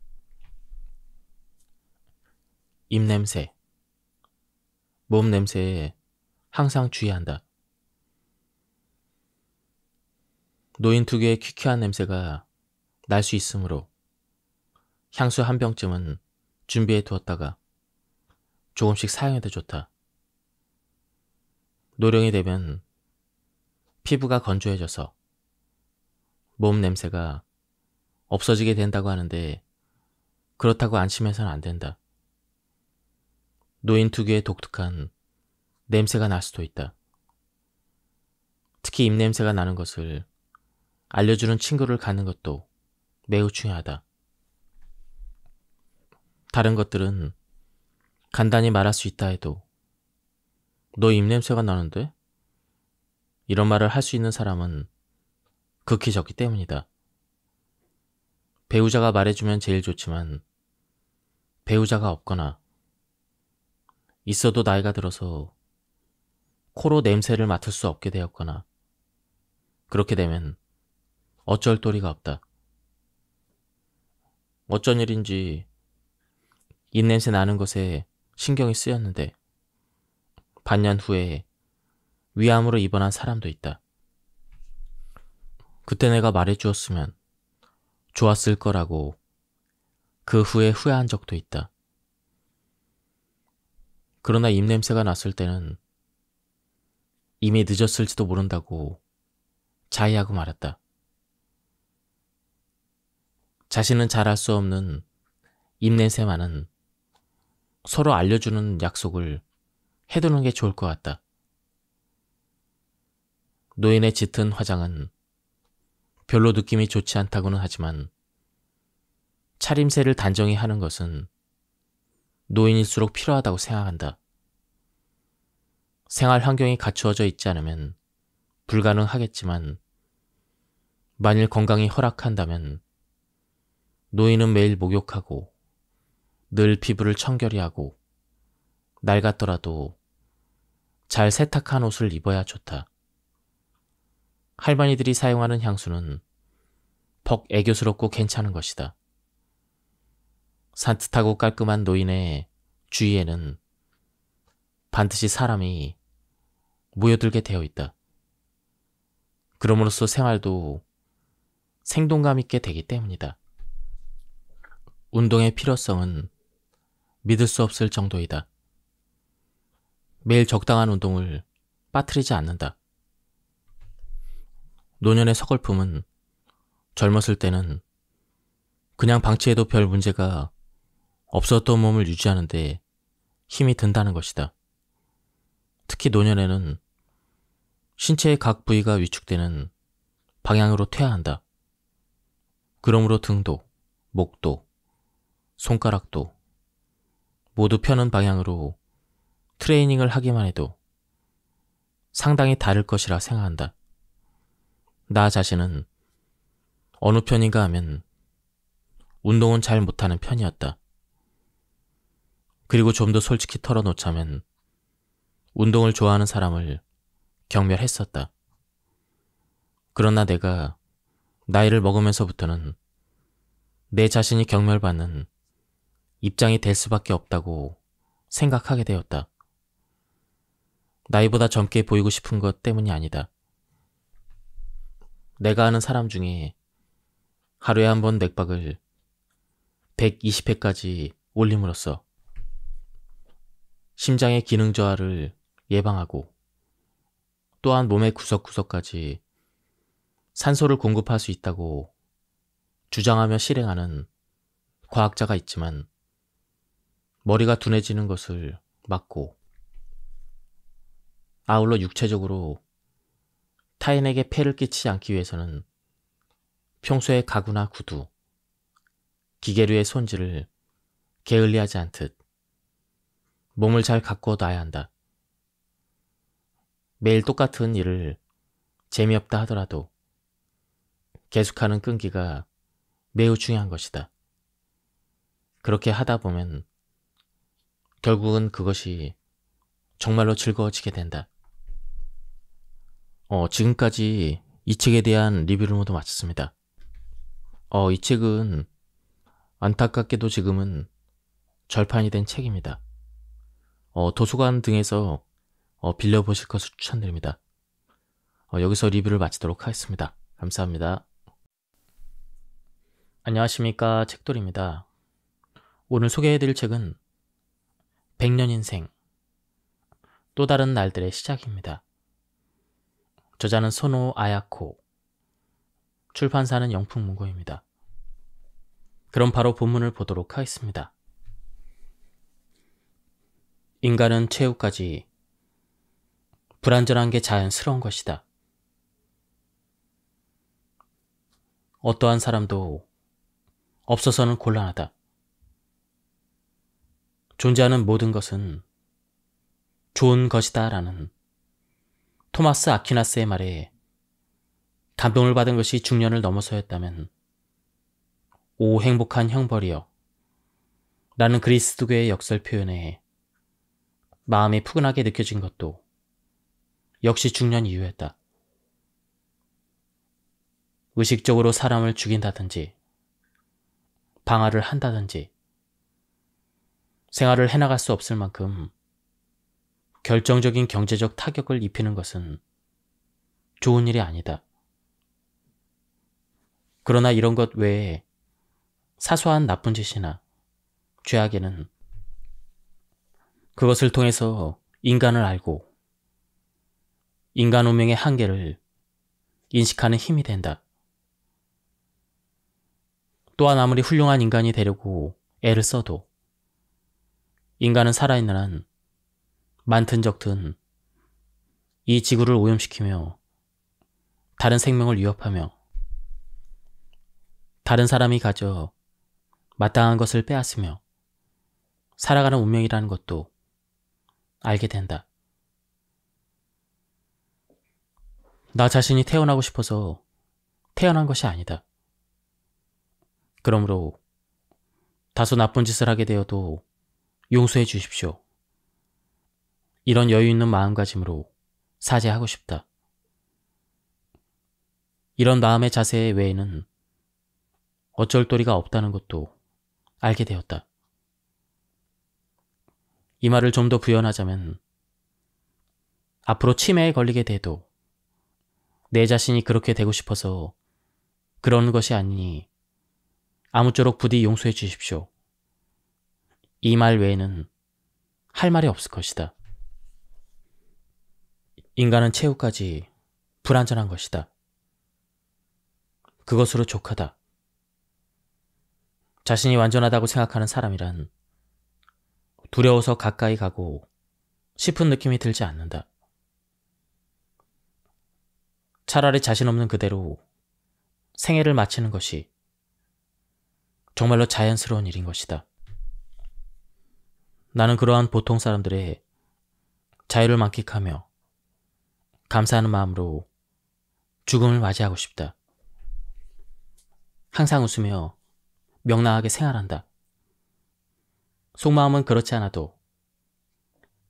입냄새, 몸냄새에 항상 주의한다. 노인 특유의 퀴퀴한 냄새가 날 수 있으므로 향수 한 병쯤은 준비해 두었다가 조금씩 사용해도 좋다. 노령이 되면 피부가 건조해져서 몸 냄새가 없어지게 된다고 하는데 그렇다고 안심해서는 안 된다. 노인 특유의 독특한 냄새가 날 수도 있다. 특히 입냄새가 나는 것을 알려주는 친구를 갖는 것도 매우 중요하다. 다른 것들은 간단히 말할 수 있다 해도 너 입냄새가 나는데? 이런 말을 할 수 있는 사람은 극히 적기 때문이다. 배우자가 말해주면 제일 좋지만 배우자가 없거나 있어도 나이가 들어서 코로 냄새를 맡을 수 없게 되었거나 그렇게 되면 어쩔 도리가 없다. 어쩐 일인지 입냄새 나는 것에 신경이 쓰였는데 반년 후에 위암으로 입원한 사람도 있다. 그때 내가 말해주었으면 좋았을 거라고 그 후에 후회한 적도 있다. 그러나 입냄새가 났을 때는 이미 늦었을지도 모른다고 자의하고 말았다. 자신은 잘할 수 없는 입냄새만은 서로 알려주는 약속을 해두는 게 좋을 것 같다. 노인의 짙은 화장은 별로 느낌이 좋지 않다고는 하지만 차림새를 단정히 하는 것은 노인일수록 필요하다고 생각한다. 생활 환경이 갖추어져 있지 않으면 불가능하겠지만 만일 건강이 허락한다면 노인은 매일 목욕하고 늘 피부를 청결히 하고 낡았더라도 잘 세탁한 옷을 입어야 좋다. 할머니들이 사용하는 향수는 퍽 애교스럽고 괜찮은 것이다. 산뜻하고 깔끔한 노인의 주위에는 반드시 사람이 모여들게 되어 있다. 그럼으로써 생활도 생동감 있게 되기 때문이다. 운동의 필요성은 믿을 수 없을 정도이다. 매일 적당한 운동을 빠뜨리지 않는다. 노년의 서글픔은 젊었을 때는 그냥 방치해도 별 문제가 없었던 몸을 유지하는데 힘이 든다는 것이다. 특히 노년에는 신체의 각 부위가 위축되는 방향으로 퇴화한다. 그러므로 등도, 목도, 손가락도 모두 펴는 방향으로 트레이닝을 하기만 해도 상당히 다를 것이라 생각한다. 나 자신은 어느 편인가 하면 운동은 잘 못하는 편이었다. 그리고 좀 더 솔직히 털어놓자면 운동을 좋아하는 사람을 경멸했었다. 그러나 내가 나이를 먹으면서부터는 내 자신이 경멸받는 입장이 될 수밖에 없다고 생각하게 되었다. 나이보다 젊게 보이고 싶은 것 때문이 아니다. 내가 아는 사람 중에 하루에 한 번 맥박을 120회까지 올림으로써 심장의 기능 저하를 예방하고 또한 몸의 구석구석까지 산소를 공급할 수 있다고 주장하며 실행하는 과학자가 있지만 머리가 둔해지는 것을 막고 아울러 육체적으로 타인에게 폐를 끼치지 않기 위해서는 평소의 가구나 구두, 기계류의 손질을 게을리하지 않듯 몸을 잘 가꿔 놔야 한다. 매일 똑같은 일을 재미없다 하더라도 계속하는 끈기가 매우 중요한 것이다. 그렇게 하다 보면 결국은 그것이 정말로 즐거워지게 된다. 어, 지금까지 이 책에 대한 리뷰를 모두 마쳤습니다. 어, 이 책은 안타깝게도 지금은 절판이 된 책입니다. 어, 도서관 등에서 어, 빌려보실 것을 추천드립니다. 어, 여기서 리뷰를 마치도록 하겠습니다. 감사합니다. 안녕하십니까 책돌입니다. 오늘 소개해드릴 책은 1 0 0년 인생 또 다른 날들의 시작입니다. 저자는 소노 아야코. 출판사는 영풍문고입니다. 그럼 바로 본문을 보도록 하겠습니다. 인간은 최후까지 불완전한 게 자연스러운 것이다. 어떠한 사람도 없어서는 곤란하다. 존재하는 모든 것은 좋은 것이다 라는 토마스 아퀴나스의 말에 감동을 받은 것이 중년을 넘어서였다면 오 행복한 형벌이여 라는 그리스도교의 역설 표현에 마음이 푸근하게 느껴진 것도 역시 중년 이유였다. 의식적으로 사람을 죽인다든지 방화를 한다든지 생활을 해나갈 수 없을 만큼 결정적인 경제적 타격을 입히는 것은 좋은 일이 아니다. 그러나 이런 것 외에 사소한 나쁜 짓이나 죄악에는 그것을 통해서 인간을 알고 인간 운명의 한계를 인식하는 힘이 된다. 또한 아무리 훌륭한 인간이 되려고 애를 써도 인간은 살아있는 한 많든 적든 이 지구를 오염시키며 다른 생명을 위협하며 다른 사람이 가져 마땅한 것을 빼앗으며 살아가는 운명이라는 것도 알게 된다. 나 자신이 태어나고 싶어서 태어난 것이 아니다. 그러므로 다소 나쁜 짓을 하게 되어도 용서해 주십시오. 이런 여유 있는 마음가짐으로 사죄하고 싶다. 이런 마음의 자세 외에는 어쩔 도리가 없다는 것도 알게 되었다. 이 말을 좀 더 부연하자면 앞으로 치매에 걸리게 돼도 내 자신이 그렇게 되고 싶어서 그런 것이 아니니 아무쪼록 부디 용서해 주십시오. 이 말 외에는 할 말이 없을 것이다. 인간은 최후까지 불완전한 것이다. 그것으로 족하다. 자신이 완전하다고 생각하는 사람이란 두려워서 가까이 가고 싶은 느낌이 들지 않는다. 차라리 자신 없는 그대로 생애를 마치는 것이 정말로 자연스러운 일인 것이다. 나는 그러한 보통 사람들의 자유를 만끽하며 감사하는 마음으로 죽음을 맞이하고 싶다. 항상 웃으며 명랑하게 생활한다. 속마음은 그렇지 않아도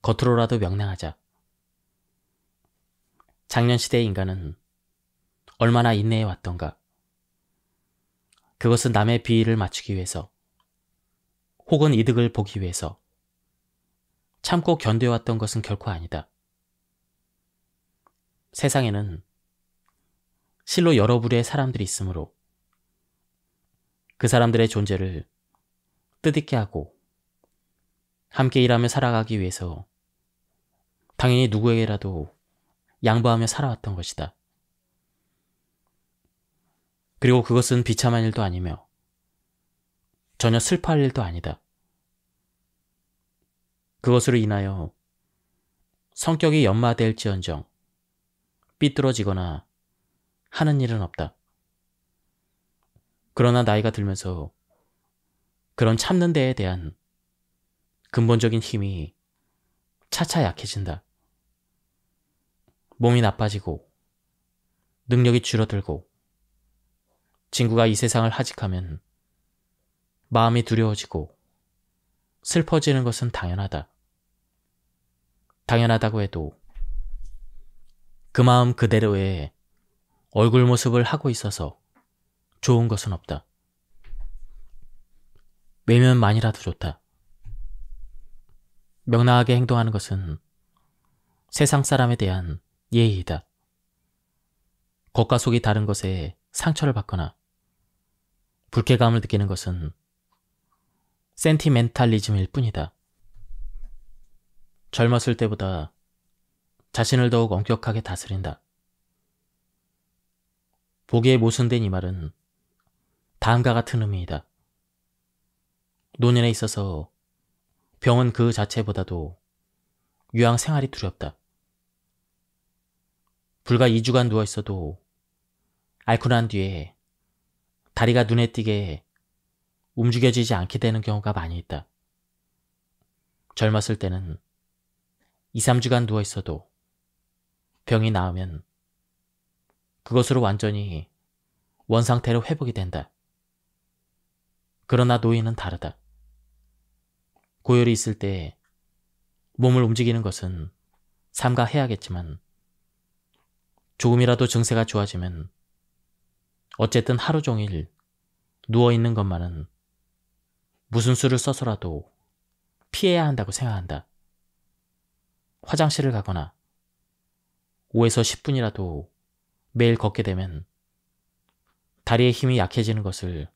겉으로라도 명랑하자. 작년 시대의 인간은 얼마나 인내해 왔던가. 그것은 남의 비위를 맞추기 위해서 혹은 이득을 보기 위해서 참고 견뎌왔던 것은 결코 아니다. 세상에는 실로 여러 부류의 사람들이 있으므로 그 사람들의 존재를 뜻있게 하고 함께 일하며 살아가기 위해서 당연히 누구에게라도 양보하며 살아왔던 것이다. 그리고 그것은 비참한 일도 아니며 전혀 슬퍼할 일도 아니다. 그것으로 인하여 성격이 연마될지언정 삐뚤어지거나 하는 일은 없다. 그러나 나이가 들면서 그런 참는 데에 대한 근본적인 힘이 차차 약해진다. 몸이 나빠지고 능력이 줄어들고 친구가 이 세상을 하직하면 마음이 두려워지고 슬퍼지는 것은 당연하다. 당연하다고 해도 그 마음 그대로의 얼굴 모습을 하고 있어서 좋은 것은 없다. 외면만이라도 좋다. 명랑하게 행동하는 것은 세상 사람에 대한 예의이다. 겉과 속이 다른 것에 상처를 받거나 불쾌감을 느끼는 것은 센티멘탈리즘일 뿐이다. 젊었을 때보다 자신을 더욱 엄격하게 다스린다. 보기에 모순된 이 말은 다음과 같은 의미이다. 노년에 있어서 병은 그 자체보다도 유황 생활이 두렵다. 불과 2주간 누워 있어도 앓고 난 뒤에 다리가 눈에 띄게 움직여지지 않게 되는 경우가 많이 있다. 젊었을 때는 2, 3주간 누워 있어도 병이 나으면 그것으로 완전히 원상태로 회복이 된다. 그러나 노인은 다르다. 고열이 있을 때 몸을 움직이는 것은 삼가해야겠지만 조금이라도 증세가 좋아지면 어쨌든 하루 종일 누워있는 것만은 무슨 수를 써서라도 피해야 한다고 생각한다. 화장실을 가거나 5에서 10분이라도 매일 걷게 되면 다리의 힘이 약해지는 것을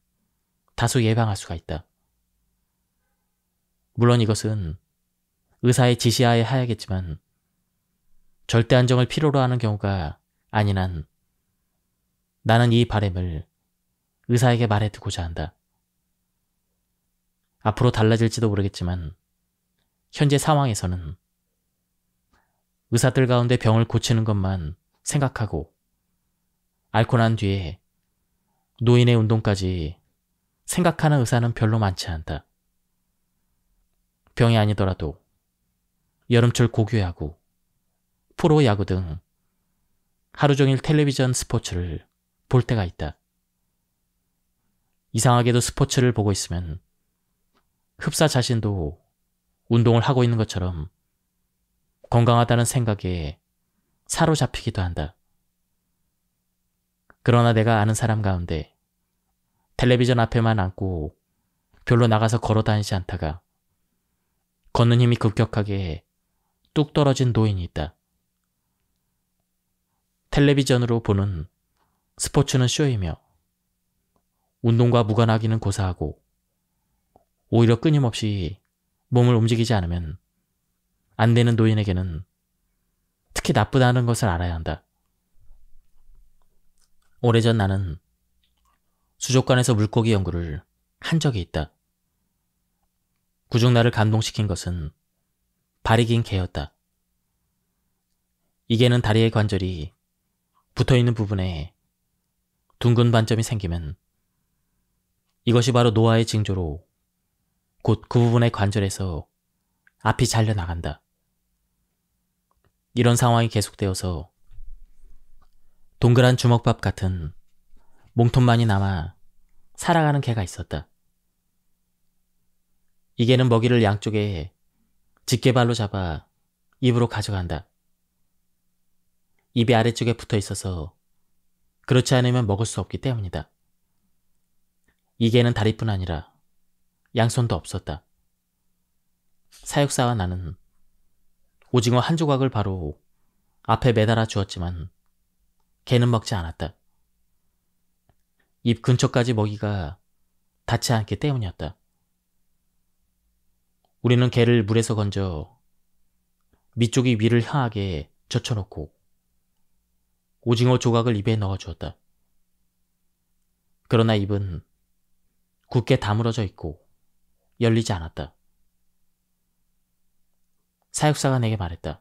다소 예방할 수가 있다. 물론 이것은 의사의 지시하에 하야겠지만 절대 안정을 필요로 하는 경우가 아닌 한 나는 이 바램을 의사에게 말해두고자 한다. 앞으로 달라질지도 모르겠지만 현재 상황에서는 의사들 가운데 병을 고치는 것만 생각하고 앓고 난 뒤에 노인의 운동까지 생각하는 의사는 별로 많지 않다. 병이 아니더라도 여름철 고교야구, 프로야구 등 하루 종일 텔레비전 스포츠를 볼 때가 있다. 이상하게도 스포츠를 보고 있으면 흡사 자신도 운동을 하고 있는 것처럼 건강하다는 생각에 사로잡히기도 한다. 그러나 내가 아는 사람 가운데 텔레비전 앞에만 앉고 별로 나가서 걸어 다니지 않다가 걷는 힘이 급격하게 뚝 떨어진 노인이 있다. 텔레비전으로 보는 스포츠는 쇼이며 운동과 무관하기는 고사하고 오히려 끊임없이 몸을 움직이지 않으면 안 되는 노인에게는 특히 나쁘다는 것을 알아야 한다. 오래전 나는 수족관에서 물고기 연구를 한 적이 있다. 그중 나를 감동시킨 것은 발이 긴 개였다. 이게는 다리의 관절이 붙어있는 부분에 둥근 반점이 생기면 이것이 바로 노화의 징조로 곧 그 부분의 관절에서 앞이 잘려나간다. 이런 상황이 계속되어서 동그란 주먹밥 같은 몸통만이 남아 살아가는 개가 있었다. 이 개는 먹이를 양쪽에 집게발로 잡아 입으로 가져간다. 입이 아래쪽에 붙어 있어서 그렇지 않으면 먹을 수 없기 때문이다. 이 개는 다리뿐 아니라 양손도 없었다. 사육사와 나는 오징어 한 조각을 바로 앞에 매달아 주었지만 개는 먹지 않았다. 입 근처까지 먹이가 닿지 않기 때문이었다. 우리는 개를 물에서 건져 밑쪽이 위를 향하게 젖혀놓고 오징어 조각을 입에 넣어주었다. 그러나 입은 굳게 다물어져 있고 열리지 않았다. 사육사가 내게 말했다.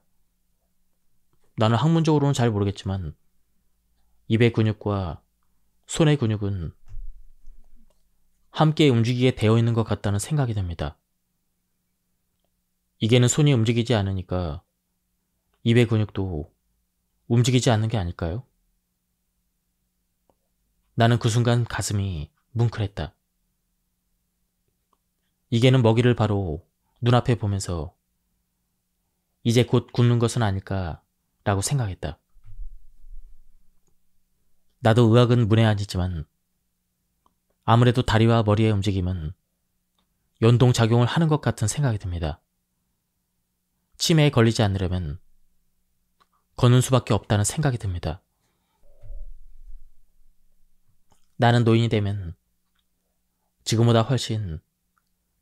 나는 학문적으로는 잘 모르겠지만 입의 근육과 손의 근육은 함께 움직이게 되어 있는 것 같다는 생각이 듭니다. 이게는 손이 움직이지 않으니까 입의 근육도 움직이지 않는 게 아닐까요? 나는 그 순간 가슴이 뭉클했다. 이게는 먹이를 바로 눈앞에 보면서 이제 곧 굶는 것은 아닐까라고 생각했다. 나도 의학은 문외 한이지만 아무래도 다리와 머리의 움직임은 연동작용을 하는 것 같은 생각이 듭니다. 치매에 걸리지 않으려면 거는 수밖에 없다는 생각이 듭니다. 나는 노인이 되면 지금보다 훨씬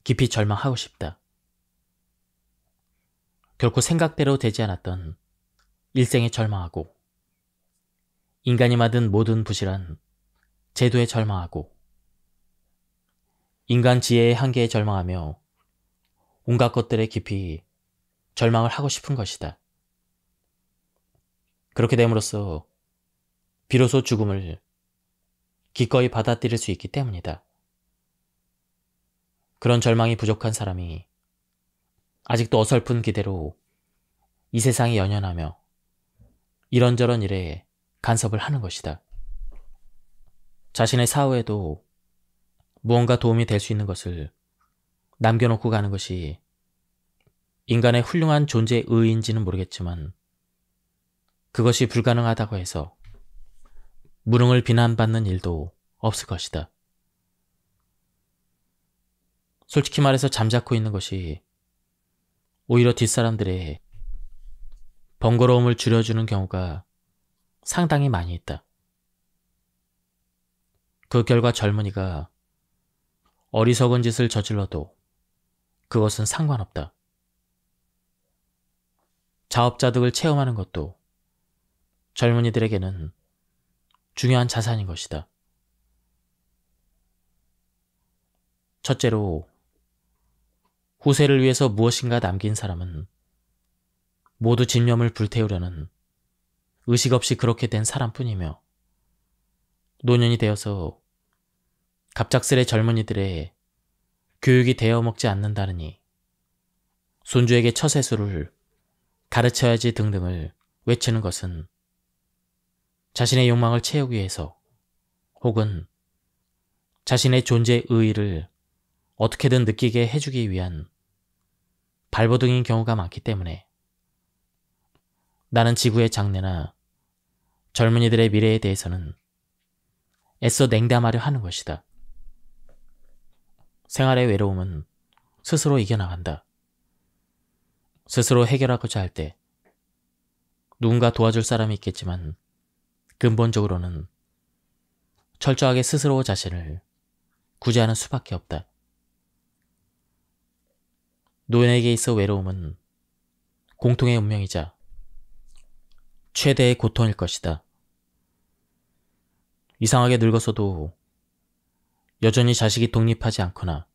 깊이 절망하고 싶다. 결코 생각대로 되지 않았던 일생의 절망하고 인간이 받은 모든 부실한 제도에 절망하고 인간 지혜의 한계에 절망하며 온갖 것들에 깊이 절망을 하고 싶은 것이다. 그렇게 됨으로써 비로소 죽음을 기꺼이 받아들일 수 있기 때문이다. 그런 절망이 부족한 사람이 아직도 어설픈 기대로 이 세상에 연연하며 이런저런 일에 간섭을 하는 것이다. 자신의 사후에도 무언가 도움이 될 수 있는 것을 남겨놓고 가는 것이 인간의 훌륭한 존재의 의인지는 모르겠지만 그것이 불가능하다고 해서 무능을 비난받는 일도 없을 것이다. 솔직히 말해서 잠자코 있는 것이 오히려 뒷사람들의 번거로움을 줄여주는 경우가 상당히 많이 있다. 그 결과 젊은이가 어리석은 짓을 저질러도 그것은 상관없다. 자업자득을 체험하는 것도 젊은이들에게는 중요한 자산인 것이다. 첫째로 후세를 위해서 무엇인가 남긴 사람은 모두 집념을 불태우려는 의식 없이 그렇게 된 사람뿐이며 노년이 되어서 갑작스레 젊은이들의 교육이 되어먹지 않는다느니 손주에게 처세술을 가르쳐야지 등등을 외치는 것은 자신의 욕망을 채우기 위해서 혹은 자신의 존재의 의의를 어떻게든 느끼게 해주기 위한 발버둥인 경우가 많기 때문에 나는 지구의 장래나 젊은이들의 미래에 대해서는 애써 냉담하려 하는 것이다. 생활의 외로움은 스스로 이겨나간다. 스스로 해결하고자 할 때 누군가 도와줄 사람이 있겠지만 근본적으로는 철저하게 스스로 자신을 구제하는 수밖에 없다. 노인에게 있어 외로움은 공통의 운명이자 최대의 고통일 것이다. 이상하게 늙었어도 여전히 자식이 독립하지 않거나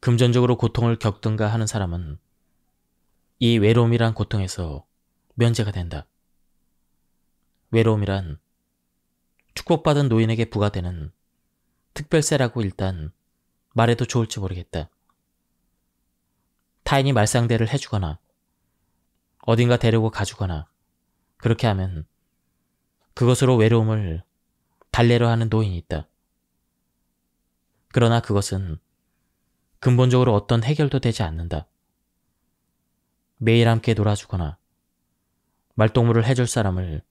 금전적으로 고통을 겪든가 하는 사람은 이 외로움이란 고통에서 면제가 된다. 외로움이란 축복받은 노인에게 부과되는 특별세라고 일단 말해도 좋을지 모르겠다. 타인이 말상대를 해주거나 어딘가 데리고 가주거나 그렇게 하면 그것으로 외로움을 달래려 하는 노인이 있다. 그러나 그것은 근본적으로 어떤 해결도 되지 않는다. 매일 함께 놀아주거나 말동무를 해줄 사람을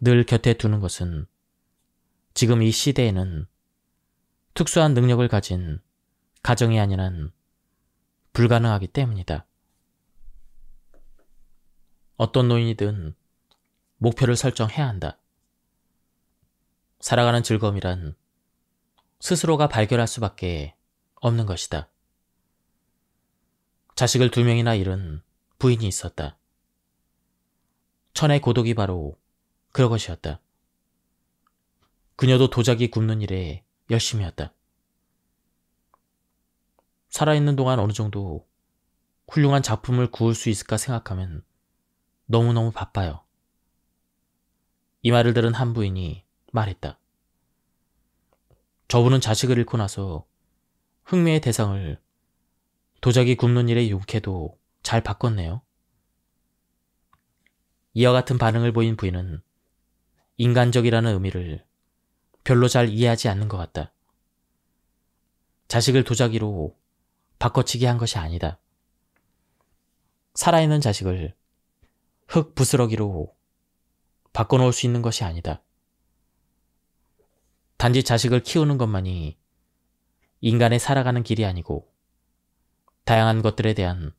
늘 곁에 두는 것은 지금 이 시대에는 특수한 능력을 가진 가정이 아니란 불가능하기 때문이다. 어떤 노인이든 목표를 설정해야 한다. 살아가는 즐거움이란 스스로가 발견할 수밖에 없는 것이다. 자식을 두 명이나 잃은 부인이 있었다. 천의 고독이 바로 그런 것이었다. 그녀도 도자기 굽는 일에 열심이었다. 살아있는 동안 어느 정도 훌륭한 작품을 구울 수 있을까 생각하면 너무너무 바빠요. 이 말을 들은 한 부인이 말했다. 저분은 자식을 잃고 나서 흥미의 대상을 도자기 굽는 일에 욕해도 잘 바꿨네요. 이와 같은 반응을 보인 부인은 인간적이라는 의미를 별로 잘 이해하지 않는 것 같다. 자식을 도자기로 바꿔치기 한 것이 아니다. 살아있는 자식을 흙 부스러기로 바꿔놓을 수 있는 것이 아니다. 단지 자식을 키우는 것만이 인간의 살아가는 길이 아니고 다양한 것들에 대한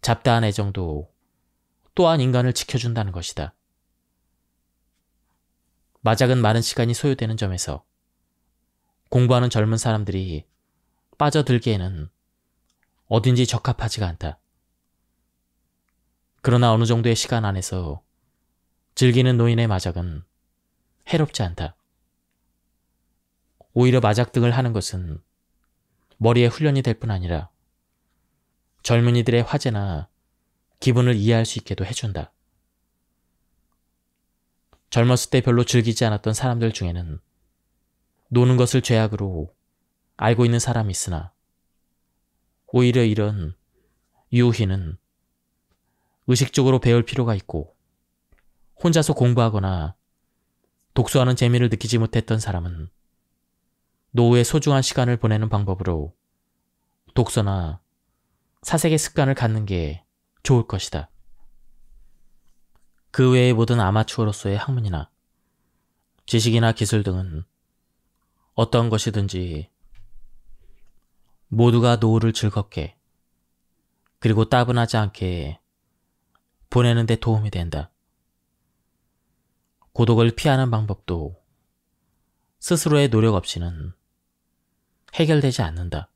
잡다한 애정도 또한 인간을 지켜준다는 것이다. 마작은 많은 시간이 소요되는 점에서 공부하는 젊은 사람들이 빠져들기에는 어딘지 적합하지가 않다. 그러나 어느 정도의 시간 안에서 즐기는 노인의 마작은 해롭지 않다. 오히려 마작 등을 하는 것은 머리에 훈련이 될 뿐 아니라 젊은이들의 화제나 기분을 이해할 수 있게도 해준다. 젊었을 때 별로 즐기지 않았던 사람들 중에는 노는 것을 죄악으로 알고 있는 사람이 있으나 오히려 이런 유희는 의식적으로 배울 필요가 있고 혼자서 공부하거나 독서하는 재미를 느끼지 못했던 사람은 노후에 소중한 시간을 보내는 방법으로 독서나 사색의 습관을 갖는 게 좋을 것이다. 그 외의 모든 아마추어로서의 학문이나 지식이나 기술 등은 어떤 것이든지 모두가 노후를 즐겁게 그리고 따분하지 않게 보내는 데 도움이 된다. 고독을 피하는 방법도 스스로의 노력 없이는 해결되지 않는다.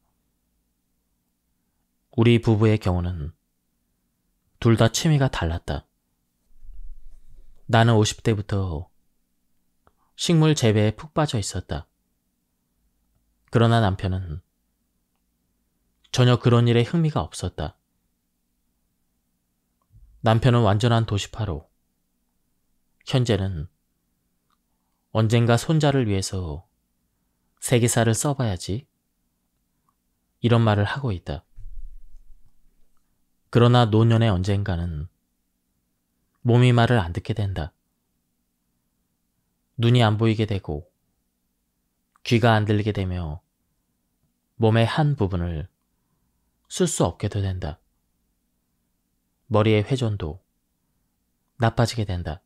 우리 부부의 경우는 둘 다 취미가 달랐다. 나는 50대부터 식물 재배에 푹 빠져 있었다. 그러나 남편은 전혀 그런 일에 흥미가 없었다. 남편은 완전한 도시파로 현재는 언젠가 손자를 위해서 세계사를 써봐야지 이런 말을 하고 있다. 그러나 노년의 언젠가는 몸이 말을 안 듣게 된다. 눈이 안 보이게 되고 귀가 안 들리게 되며 몸의 한 부분을 쓸수 없게도 된다. 머리의 회전도 나빠지게 된다.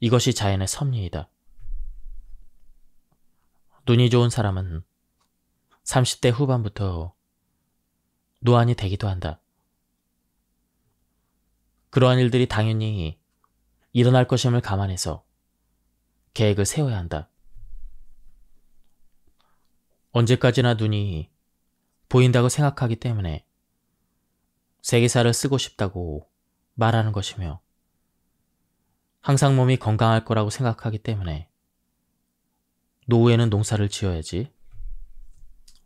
이것이 자연의 섭리이다. 눈이 좋은 사람은 30대 후반부터 노안이 되기도 한다. 그러한 일들이 당연히 일어날 것임을 감안해서 계획을 세워야 한다. 언제까지나 눈이 보인다고 생각하기 때문에 세계사를 쓰고 싶다고 말하는 것이며 항상 몸이 건강할 거라고 생각하기 때문에 노후에는 농사를 지어야지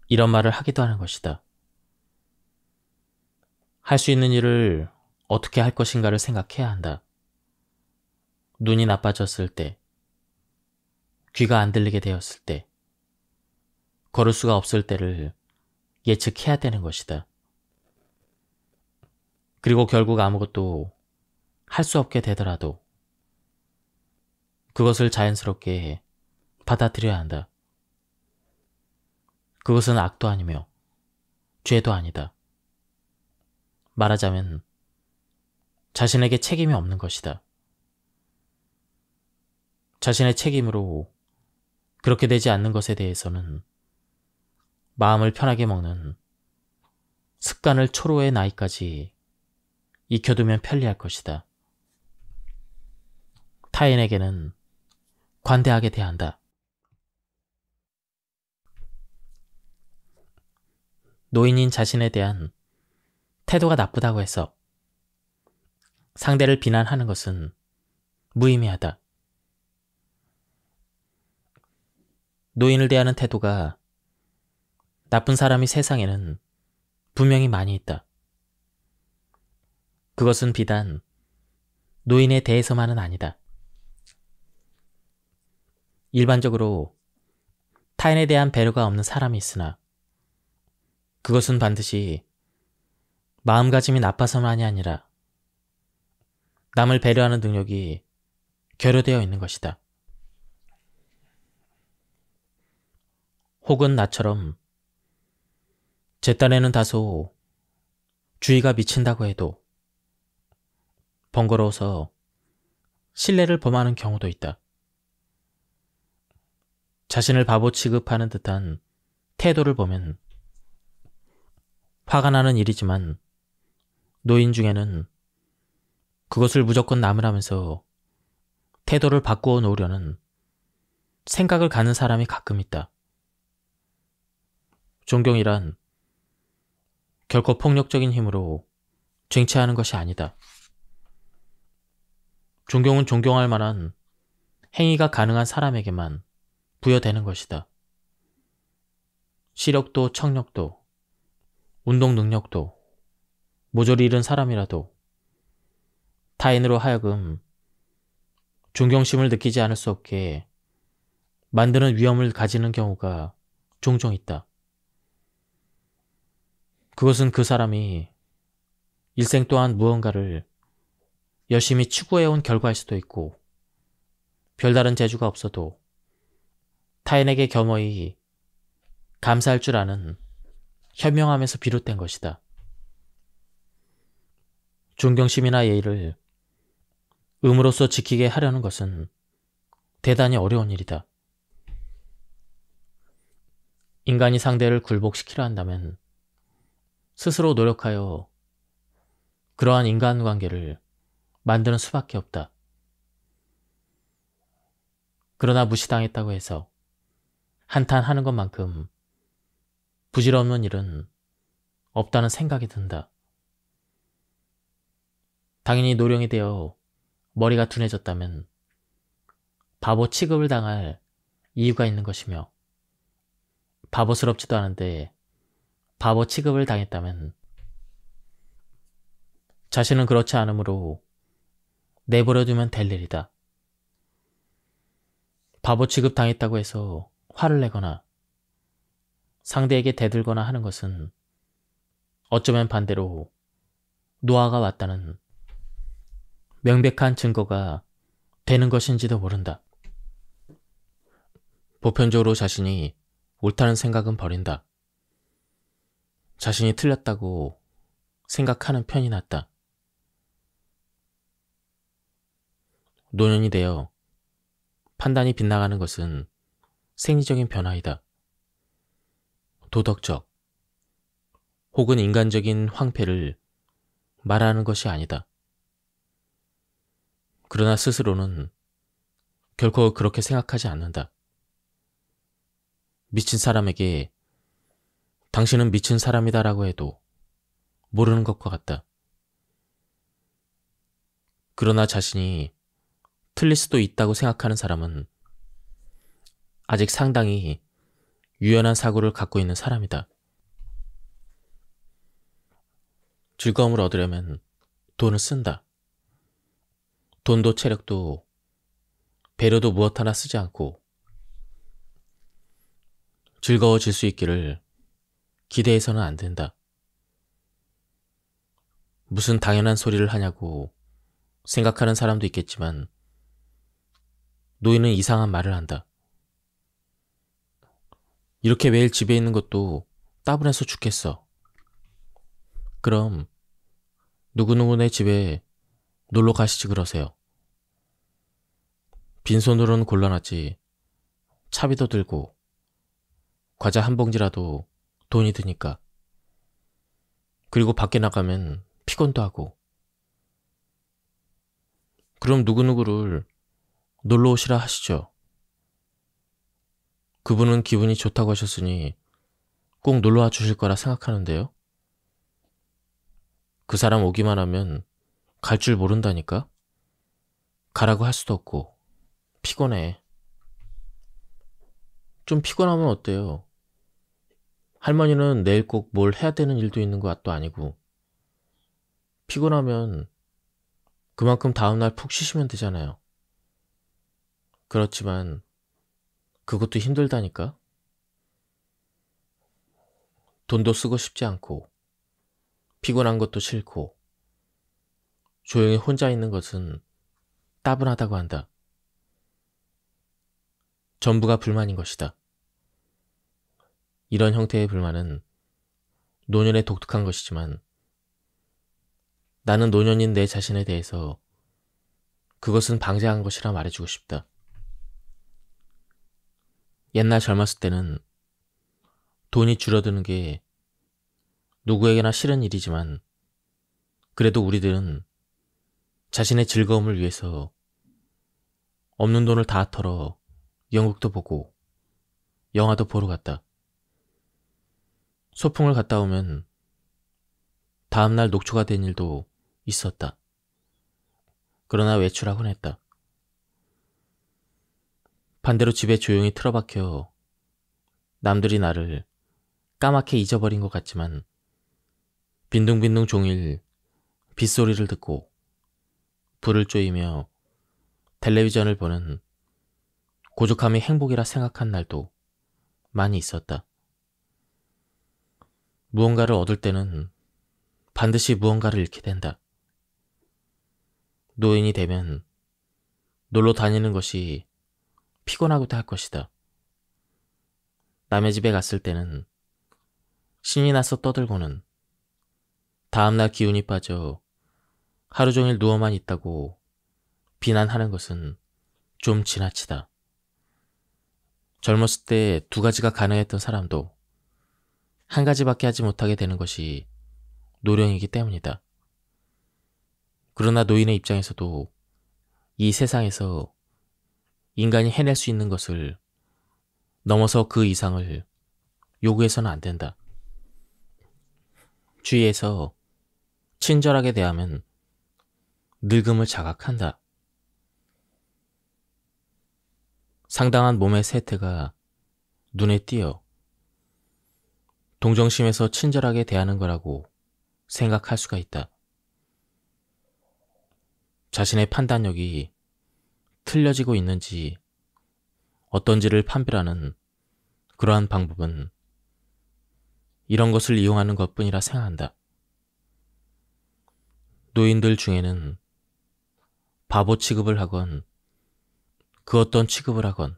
이런 말을 하기도 하는 것이다. 할 수 있는 일을 어떻게 할 것인가를 생각해야 한다. 눈이 나빠졌을 때, 귀가 안 들리게 되었을 때, 걸을 수가 없을 때를 예측해야 되는 것이다. 그리고 결국 아무것도 할 수 없게 되더라도 그것을 자연스럽게 받아들여야 한다. 그것은 악도 아니며 죄도 아니다. 말하자면 자신에게 책임이 없는 것이다. 자신의 책임으로 그렇게 되지 않는 것에 대해서는 마음을 편하게 먹는 습관을 초로의 나이까지 익혀두면 편리할 것이다. 타인에게는 관대하게 대한다. 노인인 자신에 대한 태도가 나쁘다고 해서 상대를 비난하는 것은 무의미하다. 노인을 대하는 태도가 나쁜 사람이 세상에는 분명히 많이 있다. 그것은 비단 노인에 대해서만은 아니다. 일반적으로 타인에 대한 배려가 없는 사람이 있으나 그것은 반드시 마음가짐이 나빠서만이 아니라 남을 배려하는 능력이 결여되어 있는 것이다. 혹은 나처럼 제 딴에는 다소 주의가 미친다고 해도 번거로워서 신뢰를 범하는 경우도 있다. 자신을 바보 취급하는 듯한 태도를 보면 화가 나는 일이지만 노인 중에는 그것을 무조건 남으라면서 태도를 바꾸어 놓으려는 생각을 가는 사람이 가끔 있다. 존경이란 결코 폭력적인 힘으로 쟁취하는 것이 아니다. 존경은 존경할 만한 행위가 가능한 사람에게만 부여되는 것이다. 시력도 청력도 운동 능력도 모조리 잃은 사람이라도 타인으로 하여금 존경심을 느끼지 않을 수 없게 만드는 위험을 가지는 경우가 종종 있다. 그것은 그 사람이 일생 또한 무언가를 열심히 추구해온 결과일 수도 있고 별다른 재주가 없어도 타인에게 겸허히 감사할 줄 아는 현명함에서 비롯된 것이다. 존경심이나 예의를 음으로써 지키게 하려는 것은 대단히 어려운 일이다. 인간이 상대를 굴복시키려 한다면 스스로 노력하여 그러한 인간관계를 만드는 수밖에 없다. 그러나 무시당했다고 해서 한탄하는 것만큼 부질없는 일은 없다는 생각이 든다. 당연히 노령이 되어 머리가 둔해졌다면 바보 취급을 당할 이유가 있는 것이며 바보스럽지도 않은데 바보 취급을 당했다면 자신은 그렇지 않으므로 내버려두면 될 일이다. 바보 취급 당했다고 해서 화를 내거나 상대에게 대들거나 하는 것은 어쩌면 반대로 노화가 왔다는 명백한 증거가 되는 것인지도 모른다. 보편적으로 자신이 옳다는 생각은 버린다. 자신이 틀렸다고 생각하는 편이 낫다. 노년이 되어 판단이 빗나가는 것은 생리적인 변화이다. 도덕적 혹은 인간적인 황폐를 말하는 것이 아니다. 그러나 스스로는 결코 그렇게 생각하지 않는다. 미친 사람에게 당신은 미친 사람이다 라고 해도 모르는 것과 같다. 그러나 자신이 틀릴 수도 있다고 생각하는 사람은 아직 상당히 유연한 사고를 갖고 있는 사람이다. 즐거움을 얻으려면 돈을 쓴다. 돈도 체력도 배려도 무엇 하나 쓰지 않고 즐거워질 수 있기를 기대해서는 안 된다. 무슨 당연한 소리를 하냐고 생각하는 사람도 있겠지만 노인은 이상한 말을 한다. 이렇게 매일 집에 있는 것도 따분해서 죽겠어. 그럼 누구누구네 집에 놀러 가시지 그러세요. 빈손으로는 곤란하지. 차비도 들고 과자 한 봉지라도 돈이 드니까. 그리고 밖에 나가면 피곤도 하고. 그럼 누구누구를 놀러 오시라 하시죠. 그분은 기분이 좋다고 하셨으니 꼭 놀러 와 주실 거라 생각하는데요. 그 사람 오기만 하면 갈 줄 모른다니까? 가라고 할 수도 없고, 피곤해. 좀 피곤하면 어때요? 할머니는 내일 꼭 뭘 해야 되는 일도 있는 것도 아니고 피곤하면 그만큼 다음날 푹 쉬시면 되잖아요. 그렇지만 그것도 힘들다니까. 돈도 쓰고 싶지 않고 피곤한 것도 싫고 조용히 혼자 있는 것은 따분하다고 한다. 전부가 불만인 것이다. 이런 형태의 불만은 노년의 독특한 것이지만 나는 노년인 내 자신에 대해서 그것은 방제한 것이라 말해주고 싶다. 옛날 젊었을 때는 돈이 줄어드는 게 누구에게나 싫은 일이지만 그래도 우리들은 자신의 즐거움을 위해서 없는 돈을 다 털어 영국도 보고 영화도 보러 갔다. 소풍을 갔다 오면 다음날 녹초가 된 일도 있었다. 그러나 외출하곤 했다. 반대로 집에 조용히 틀어박혀 남들이 나를 까맣게 잊어버린 것 같지만 빈둥빈둥 종일 빗소리를 듣고 불을 쪼이며 텔레비전을 보는 고족함이 행복이라 생각한 날도 많이 있었다. 무언가를 얻을 때는 반드시 무언가를 잃게 된다. 노인이 되면 놀러 다니는 것이 피곤하고도 할 것이다. 남의 집에 갔을 때는 신이 나서 떠들고는 다음날 기운이 빠져 하루 종일 누워만 있다고 비난하는 것은 좀 지나치다. 젊었을 때 두 가지가 가능했던 사람도 한 가지밖에 하지 못하게 되는 것이 노령이기 때문이다. 그러나 노인의 입장에서도 이 세상에서 인간이 해낼 수 있는 것을 넘어서 그 이상을 요구해서는 안 된다. 주위에서 친절하게 대하면 늙음을 자각한다. 상당한 몸의 세태가 눈에 띄어 동정심에서 친절하게 대하는 거라고 생각할 수가 있다. 자신의 판단력이 틀려지고 있는지 어떤지를 판별하는 그러한 방법은 이런 것을 이용하는 것뿐이라 생각한다. 노인들 중에는 바보 취급을 하건 그 어떤 취급을 하건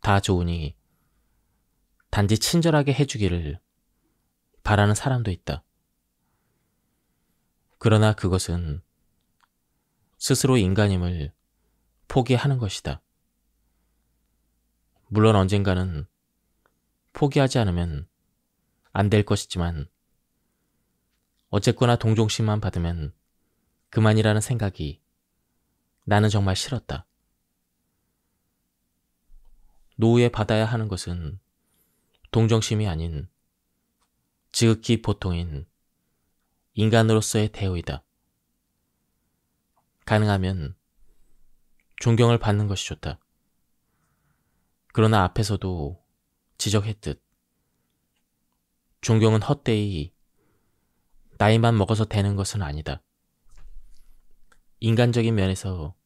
다 좋으니 단지 친절하게 해주기를 바라는 사람도 있다. 그러나 그것은 스스로 인간임을 포기하는 것이다. 물론 언젠가는 포기하지 않으면 안 될 것이지만 어쨌거나 동정심만 받으면 그만이라는 생각이 나는 정말 싫었다. 노후에 받아야 하는 것은 동정심이 아닌 지극히 보통인 인간으로서의 대우이다. 가능하면 존경을 받는 것이 좋다. 그러나 앞에서도 지적했듯 존경은 헛되이 나이만 먹어서 되는 것은 아니다. 인간적인 면에서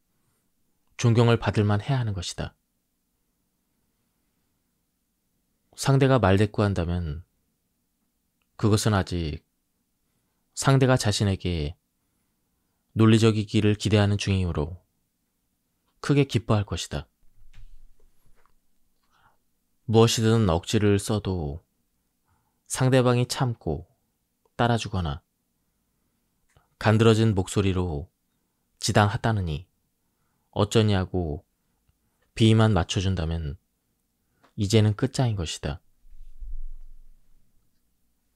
존경을 받을만 해야 하는 것이다. 상대가 말대꾸한다면 그것은 아직 상대가 자신에게 논리적이기를 기대하는 중이므로 크게 기뻐할 것이다. 무엇이든 억지를 써도 상대방이 참고 따라주거나 간드러진 목소리로 지당하다느니 어쩌냐고 비위만 맞춰준다면 이제는 끝장인 것이다.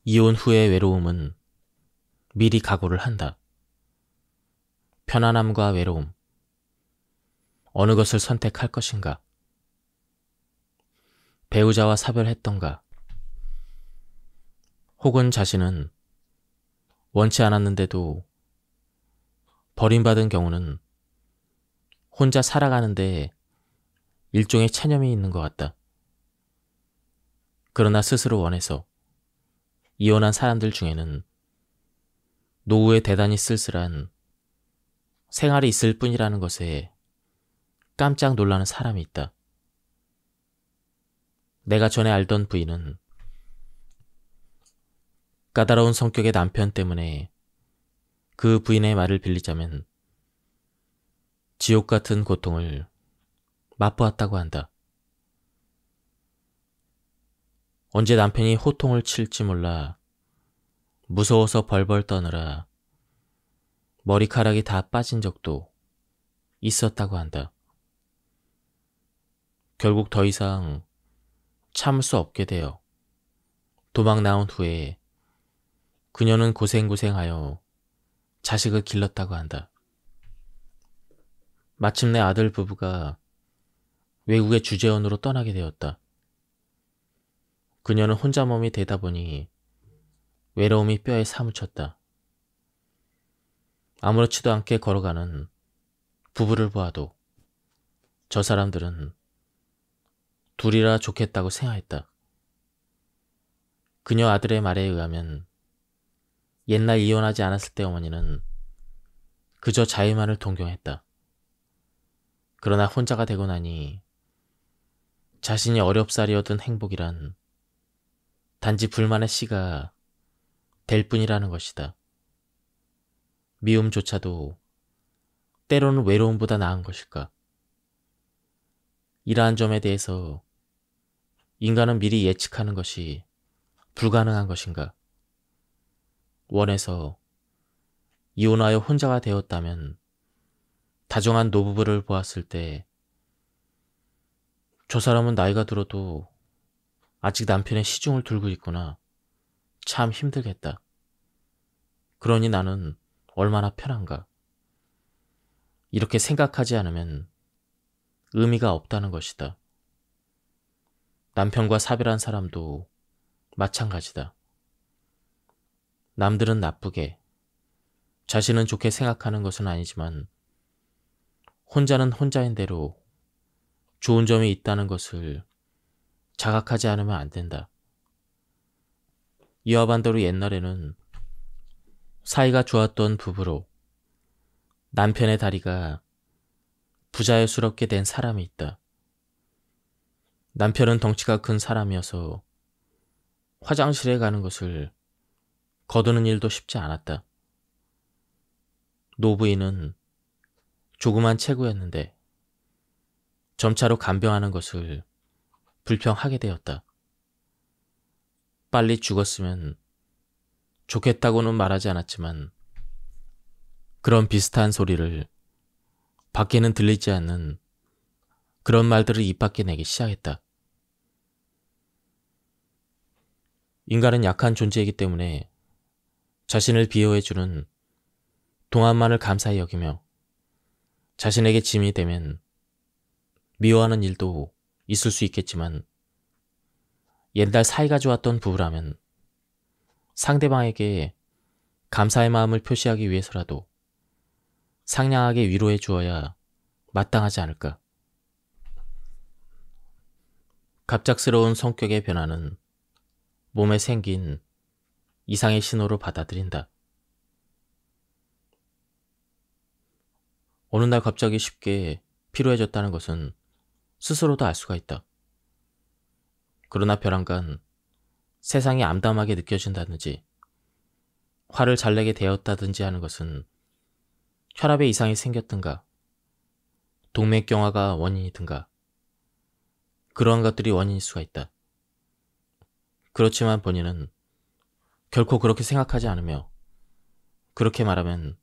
이혼 후의 외로움은 미리 각오를 한다. 편안함과 외로움. 어느 것을 선택할 것인가? 배우자와 사별했던가? 혹은 자신은 원치 않았는데도 버림받은 경우는 혼자 살아가는데 일종의 체념이 있는 것 같다. 그러나 스스로 원해서 이혼한 사람들 중에는 노후에 대단히 쓸쓸한 생활이 있을 뿐이라는 것에 깜짝 놀라는 사람이 있다. 내가 전에 알던 부인은 까다로운 성격의 남편 때문에 그 부인의 말을 빌리자면 지옥 같은 고통을 맛보았다고 한다. 언제 남편이 호통을 칠지 몰라. 무서워서 벌벌 떠느라 머리카락이 다 빠진 적도 있었다고 한다. 결국 더 이상 참을 수 없게 되어 도망 나온 후에 그녀는 고생고생하여 자식을 길렀다고 한다. 마침내 아들 부부가 외국의 주재원으로 떠나게 되었다. 그녀는 혼자 몸이 되다 보니 외로움이 뼈에 사무쳤다. 아무렇지도 않게 걸어가는 부부를 보아도 저 사람들은 둘이라 좋겠다고 생각했다. 그녀 아들의 말에 의하면 옛날 이혼하지 않았을 때 어머니는 그저 자유만을 동경했다. 그러나 혼자가 되고 나니 자신이 어렵사리 얻은 행복이란 단지 불만의 씨가 될 뿐이라는 것이다. 미움조차도 때로는 외로움보다 나은 것일까? 이러한 점에 대해서 인간은 미리 예측하는 것이 불가능한 것인가? 원에서 이혼하여 혼자가 되었다면 다정한 노부부를 보았을 때 저 사람은 나이가 들어도 아직 남편의 시중을 들고 있구나. 참 힘들겠다. 그러니 나는 얼마나 편한가. 이렇게 생각하지 않으면 의미가 없다는 것이다. 남편과 사별한 사람도 마찬가지다. 남들은 나쁘게, 자신은 좋게 생각하는 것은 아니지만 혼자는 혼자인 대로 좋은 점이 있다는 것을 자각하지 않으면 안 된다. 이와 반대로 옛날에는 사이가 좋았던 부부로 남편의 다리가 부자연스럽게 된 사람이 있다. 남편은 덩치가 큰 사람이어서 화장실에 가는 것을 거두는 일도 쉽지 않았다. 노부인은 조그만 체구였는데 점차로 간병하는 것을 불평하게 되었다. 빨리 죽었으면 좋겠다고는 말하지 않았지만 그런 비슷한 소리를 밖에는 들리지 않는 그런 말들을 입 밖에 내기 시작했다. 인간은 약한 존재이기 때문에 자신을 비호해주는 동안만을 감사히 여기며 자신에게 짐이 되면 미워하는 일도 있을 수 있겠지만 옛날 사이가 좋았던 부부라면 상대방에게 감사의 마음을 표시하기 위해서라도 상냥하게 위로해 주어야 마땅하지 않을까. 갑작스러운 성격의 변화는 몸에 생긴 이상의 신호로 받아들인다. 어느 날 갑자기 쉽게 피로해졌다는 것은 스스로도 알 수가 있다. 그러나 벼랑간 세상이 암담하게 느껴진다든지 화를 잘 내게 되었다든지 하는 것은 혈압에 이상이 생겼든가 동맥경화가 원인이든가 그러한 것들이 원인일 수가 있다. 그렇지만 본인은 결코 그렇게 생각하지 않으며 그렇게 말하면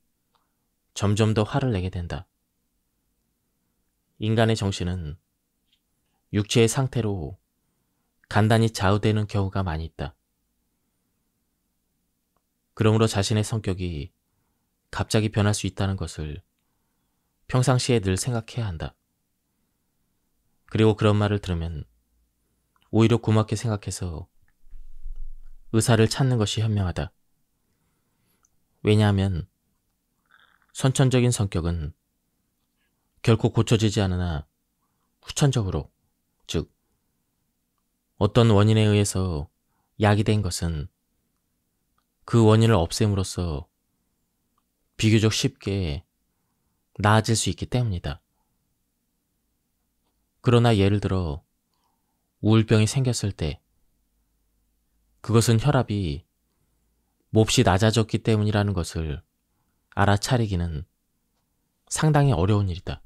점점 더 화를 내게 된다. 인간의 정신은 육체의 상태로 간단히 좌우되는 경우가 많이 있다. 그러므로 자신의 성격이 갑자기 변할 수 있다는 것을 평상시에 늘 생각해야 한다. 그리고 그런 말을 들으면 오히려 고맙게 생각해서 의사를 찾는 것이 현명하다. 왜냐하면 선천적인 성격은 결코 고쳐지지 않으나 후천적으로 즉, 어떤 원인에 의해서 약이 된 것은 그 원인을 없앰으로써 비교적 쉽게 나아질 수 있기 때문이다. 그러나 예를 들어 우울병이 생겼을 때 그것은 혈압이 몹시 낮아졌기 때문이라는 것을 알아차리기는 상당히 어려운 일이다.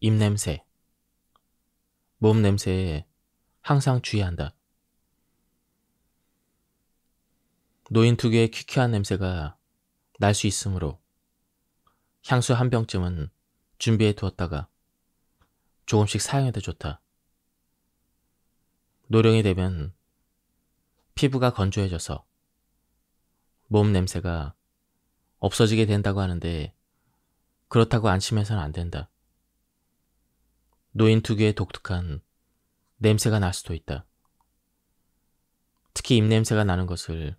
입냄새, 몸냄새에 항상 주의한다. 노인 특유의 퀴퀴한 냄새가 날 수 있으므로 향수 한 병쯤은 준비해 두었다가 조금씩 사용해도 좋다. 노령이 되면 피부가 건조해져서 몸 냄새가 없어지게 된다고 하는데 그렇다고 안심해서는 안 된다. 노인 특유의 독특한 냄새가 날 수도 있다. 특히 입냄새가 나는 것을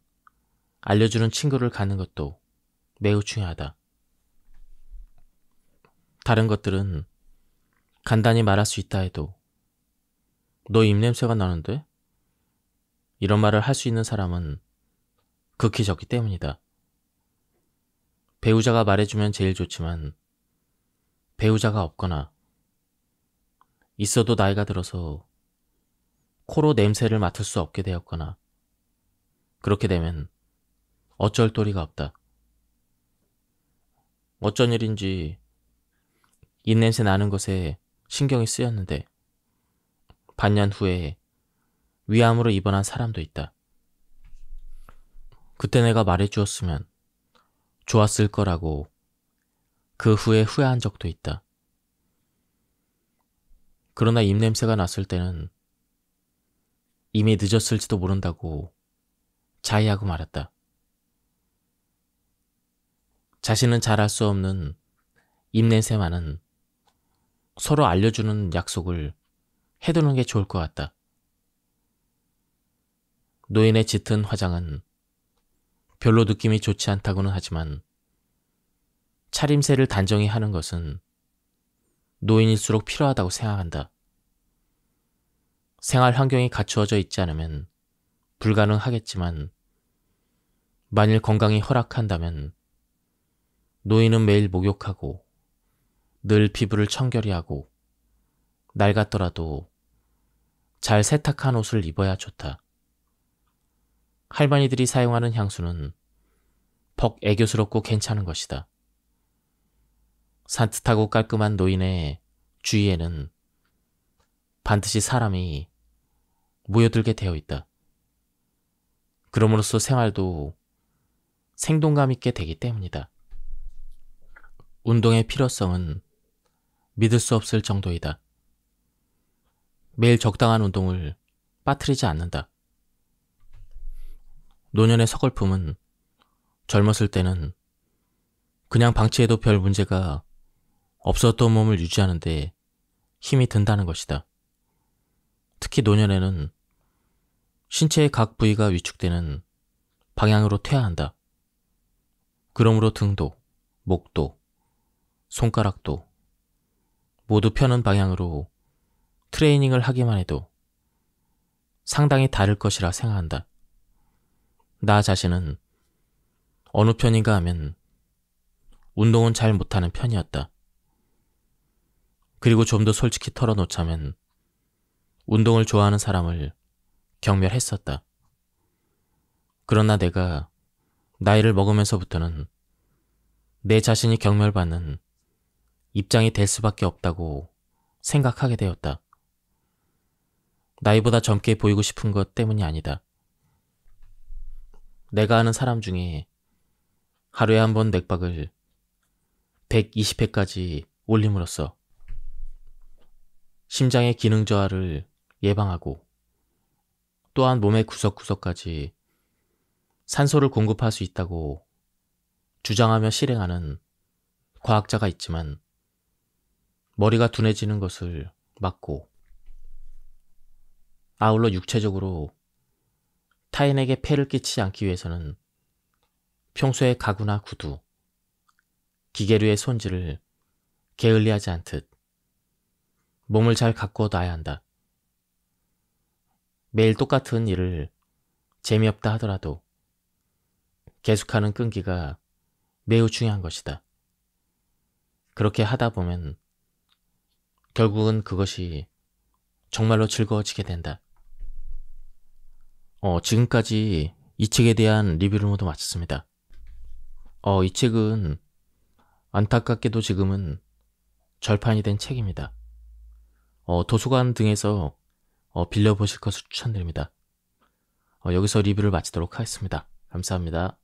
알려주는 친구를 가는 것도 매우 중요하다. 다른 것들은 간단히 말할 수 있다 해도 너 입냄새가 나는데? 이런 말을 할 수 있는 사람은 극히 적기 때문이다. 배우자가 말해주면 제일 좋지만 배우자가 없거나 있어도 나이가 들어서 코로 냄새를 맡을 수 없게 되었거나 그렇게 되면 어쩔 도리가 없다. 어쩐 일인지 입냄새 나는 것에 신경이 쓰였는데 반년 후에 위암으로 입원한 사람도 있다. 그때 내가 말해주었으면 좋았을 거라고 그 후에 후회한 적도 있다. 그러나 입냄새가 났을 때는 이미 늦었을지도 모른다고 자의하고 말았다. 자신은 잘할 수 없는 입냄새만은 서로 알려주는 약속을 해두는 게 좋을 것 같다. 노인의 짙은 화장은 별로 느낌이 좋지 않다고는 하지만 차림새를 단정히 하는 것은 노인일수록 필요하다고 생각한다. 생활 환경이 갖추어져 있지 않으면 불가능하겠지만 만일 건강이 허락한다면 노인은 매일 목욕하고 늘 피부를 청결히 하고 낡았더라도 잘 세탁한 옷을 입어야 좋다. 할머니들이 사용하는 향수는 벅 애교스럽고 괜찮은 것이다. 산뜻하고 깔끔한 노인의 주위에는 반드시 사람이 모여들게 되어 있다. 그럼으로써 생활도 생동감 있게 되기 때문이다. 운동의 필요성은 믿을 수 없을 정도이다. 매일 적당한 운동을 빠뜨리지 않는다. 노년의 서글픔은 젊었을 때는 그냥 방치해도 별 문제가 없었던 몸을 유지하는 데 힘이 든다는 것이다. 특히 노년에는 신체의 각 부위가 위축되는 방향으로 퇴화한다. 그러므로 등도, 목도, 손가락도 모두 펴는 방향으로 트레이닝을 하기만 해도 상당히 다를 것이라 생각한다. 나 자신은 어느 편인가 하면 운동은 잘 못하는 편이었다. 그리고 좀 더 솔직히 털어놓자면 운동을 좋아하는 사람을 경멸했었다. 그러나 내가 나이를 먹으면서부터는 내 자신이 경멸받는 입장이 될 수밖에 없다고 생각하게 되었다. 나이보다 젊게 보이고 싶은 것 때문이 아니다. 내가 아는 사람 중에 하루에 한 번 맥박을 120회까지 올림으로써 심장의 기능 저하를 예방하고 또한 몸의 구석구석까지 산소를 공급할 수 있다고 주장하며 실행하는 과학자가 있지만 머리가 둔해지는 것을 막고 아울러 육체적으로 타인에게 폐를 끼치지 않기 위해서는 평소에 가구나 구두, 기계류의 손질을 게을리하지 않듯 몸을 잘 갖고 놔야 한다. 매일 똑같은 일을 재미없다 하더라도 계속하는 끈기가 매우 중요한 것이다. 그렇게 하다 보면 결국은 그것이 정말로 즐거워지게 된다. 어, 지금까지 이 책에 대한 리뷰를 모두 마쳤습니다. 어, 이 책은 안타깝게도 지금은 절판이 된 책입니다. 어, 도서관 등에서 어, 빌려보실 것을 추천드립니다. 어, 여기서 리뷰를 마치도록 하겠습니다. 감사합니다.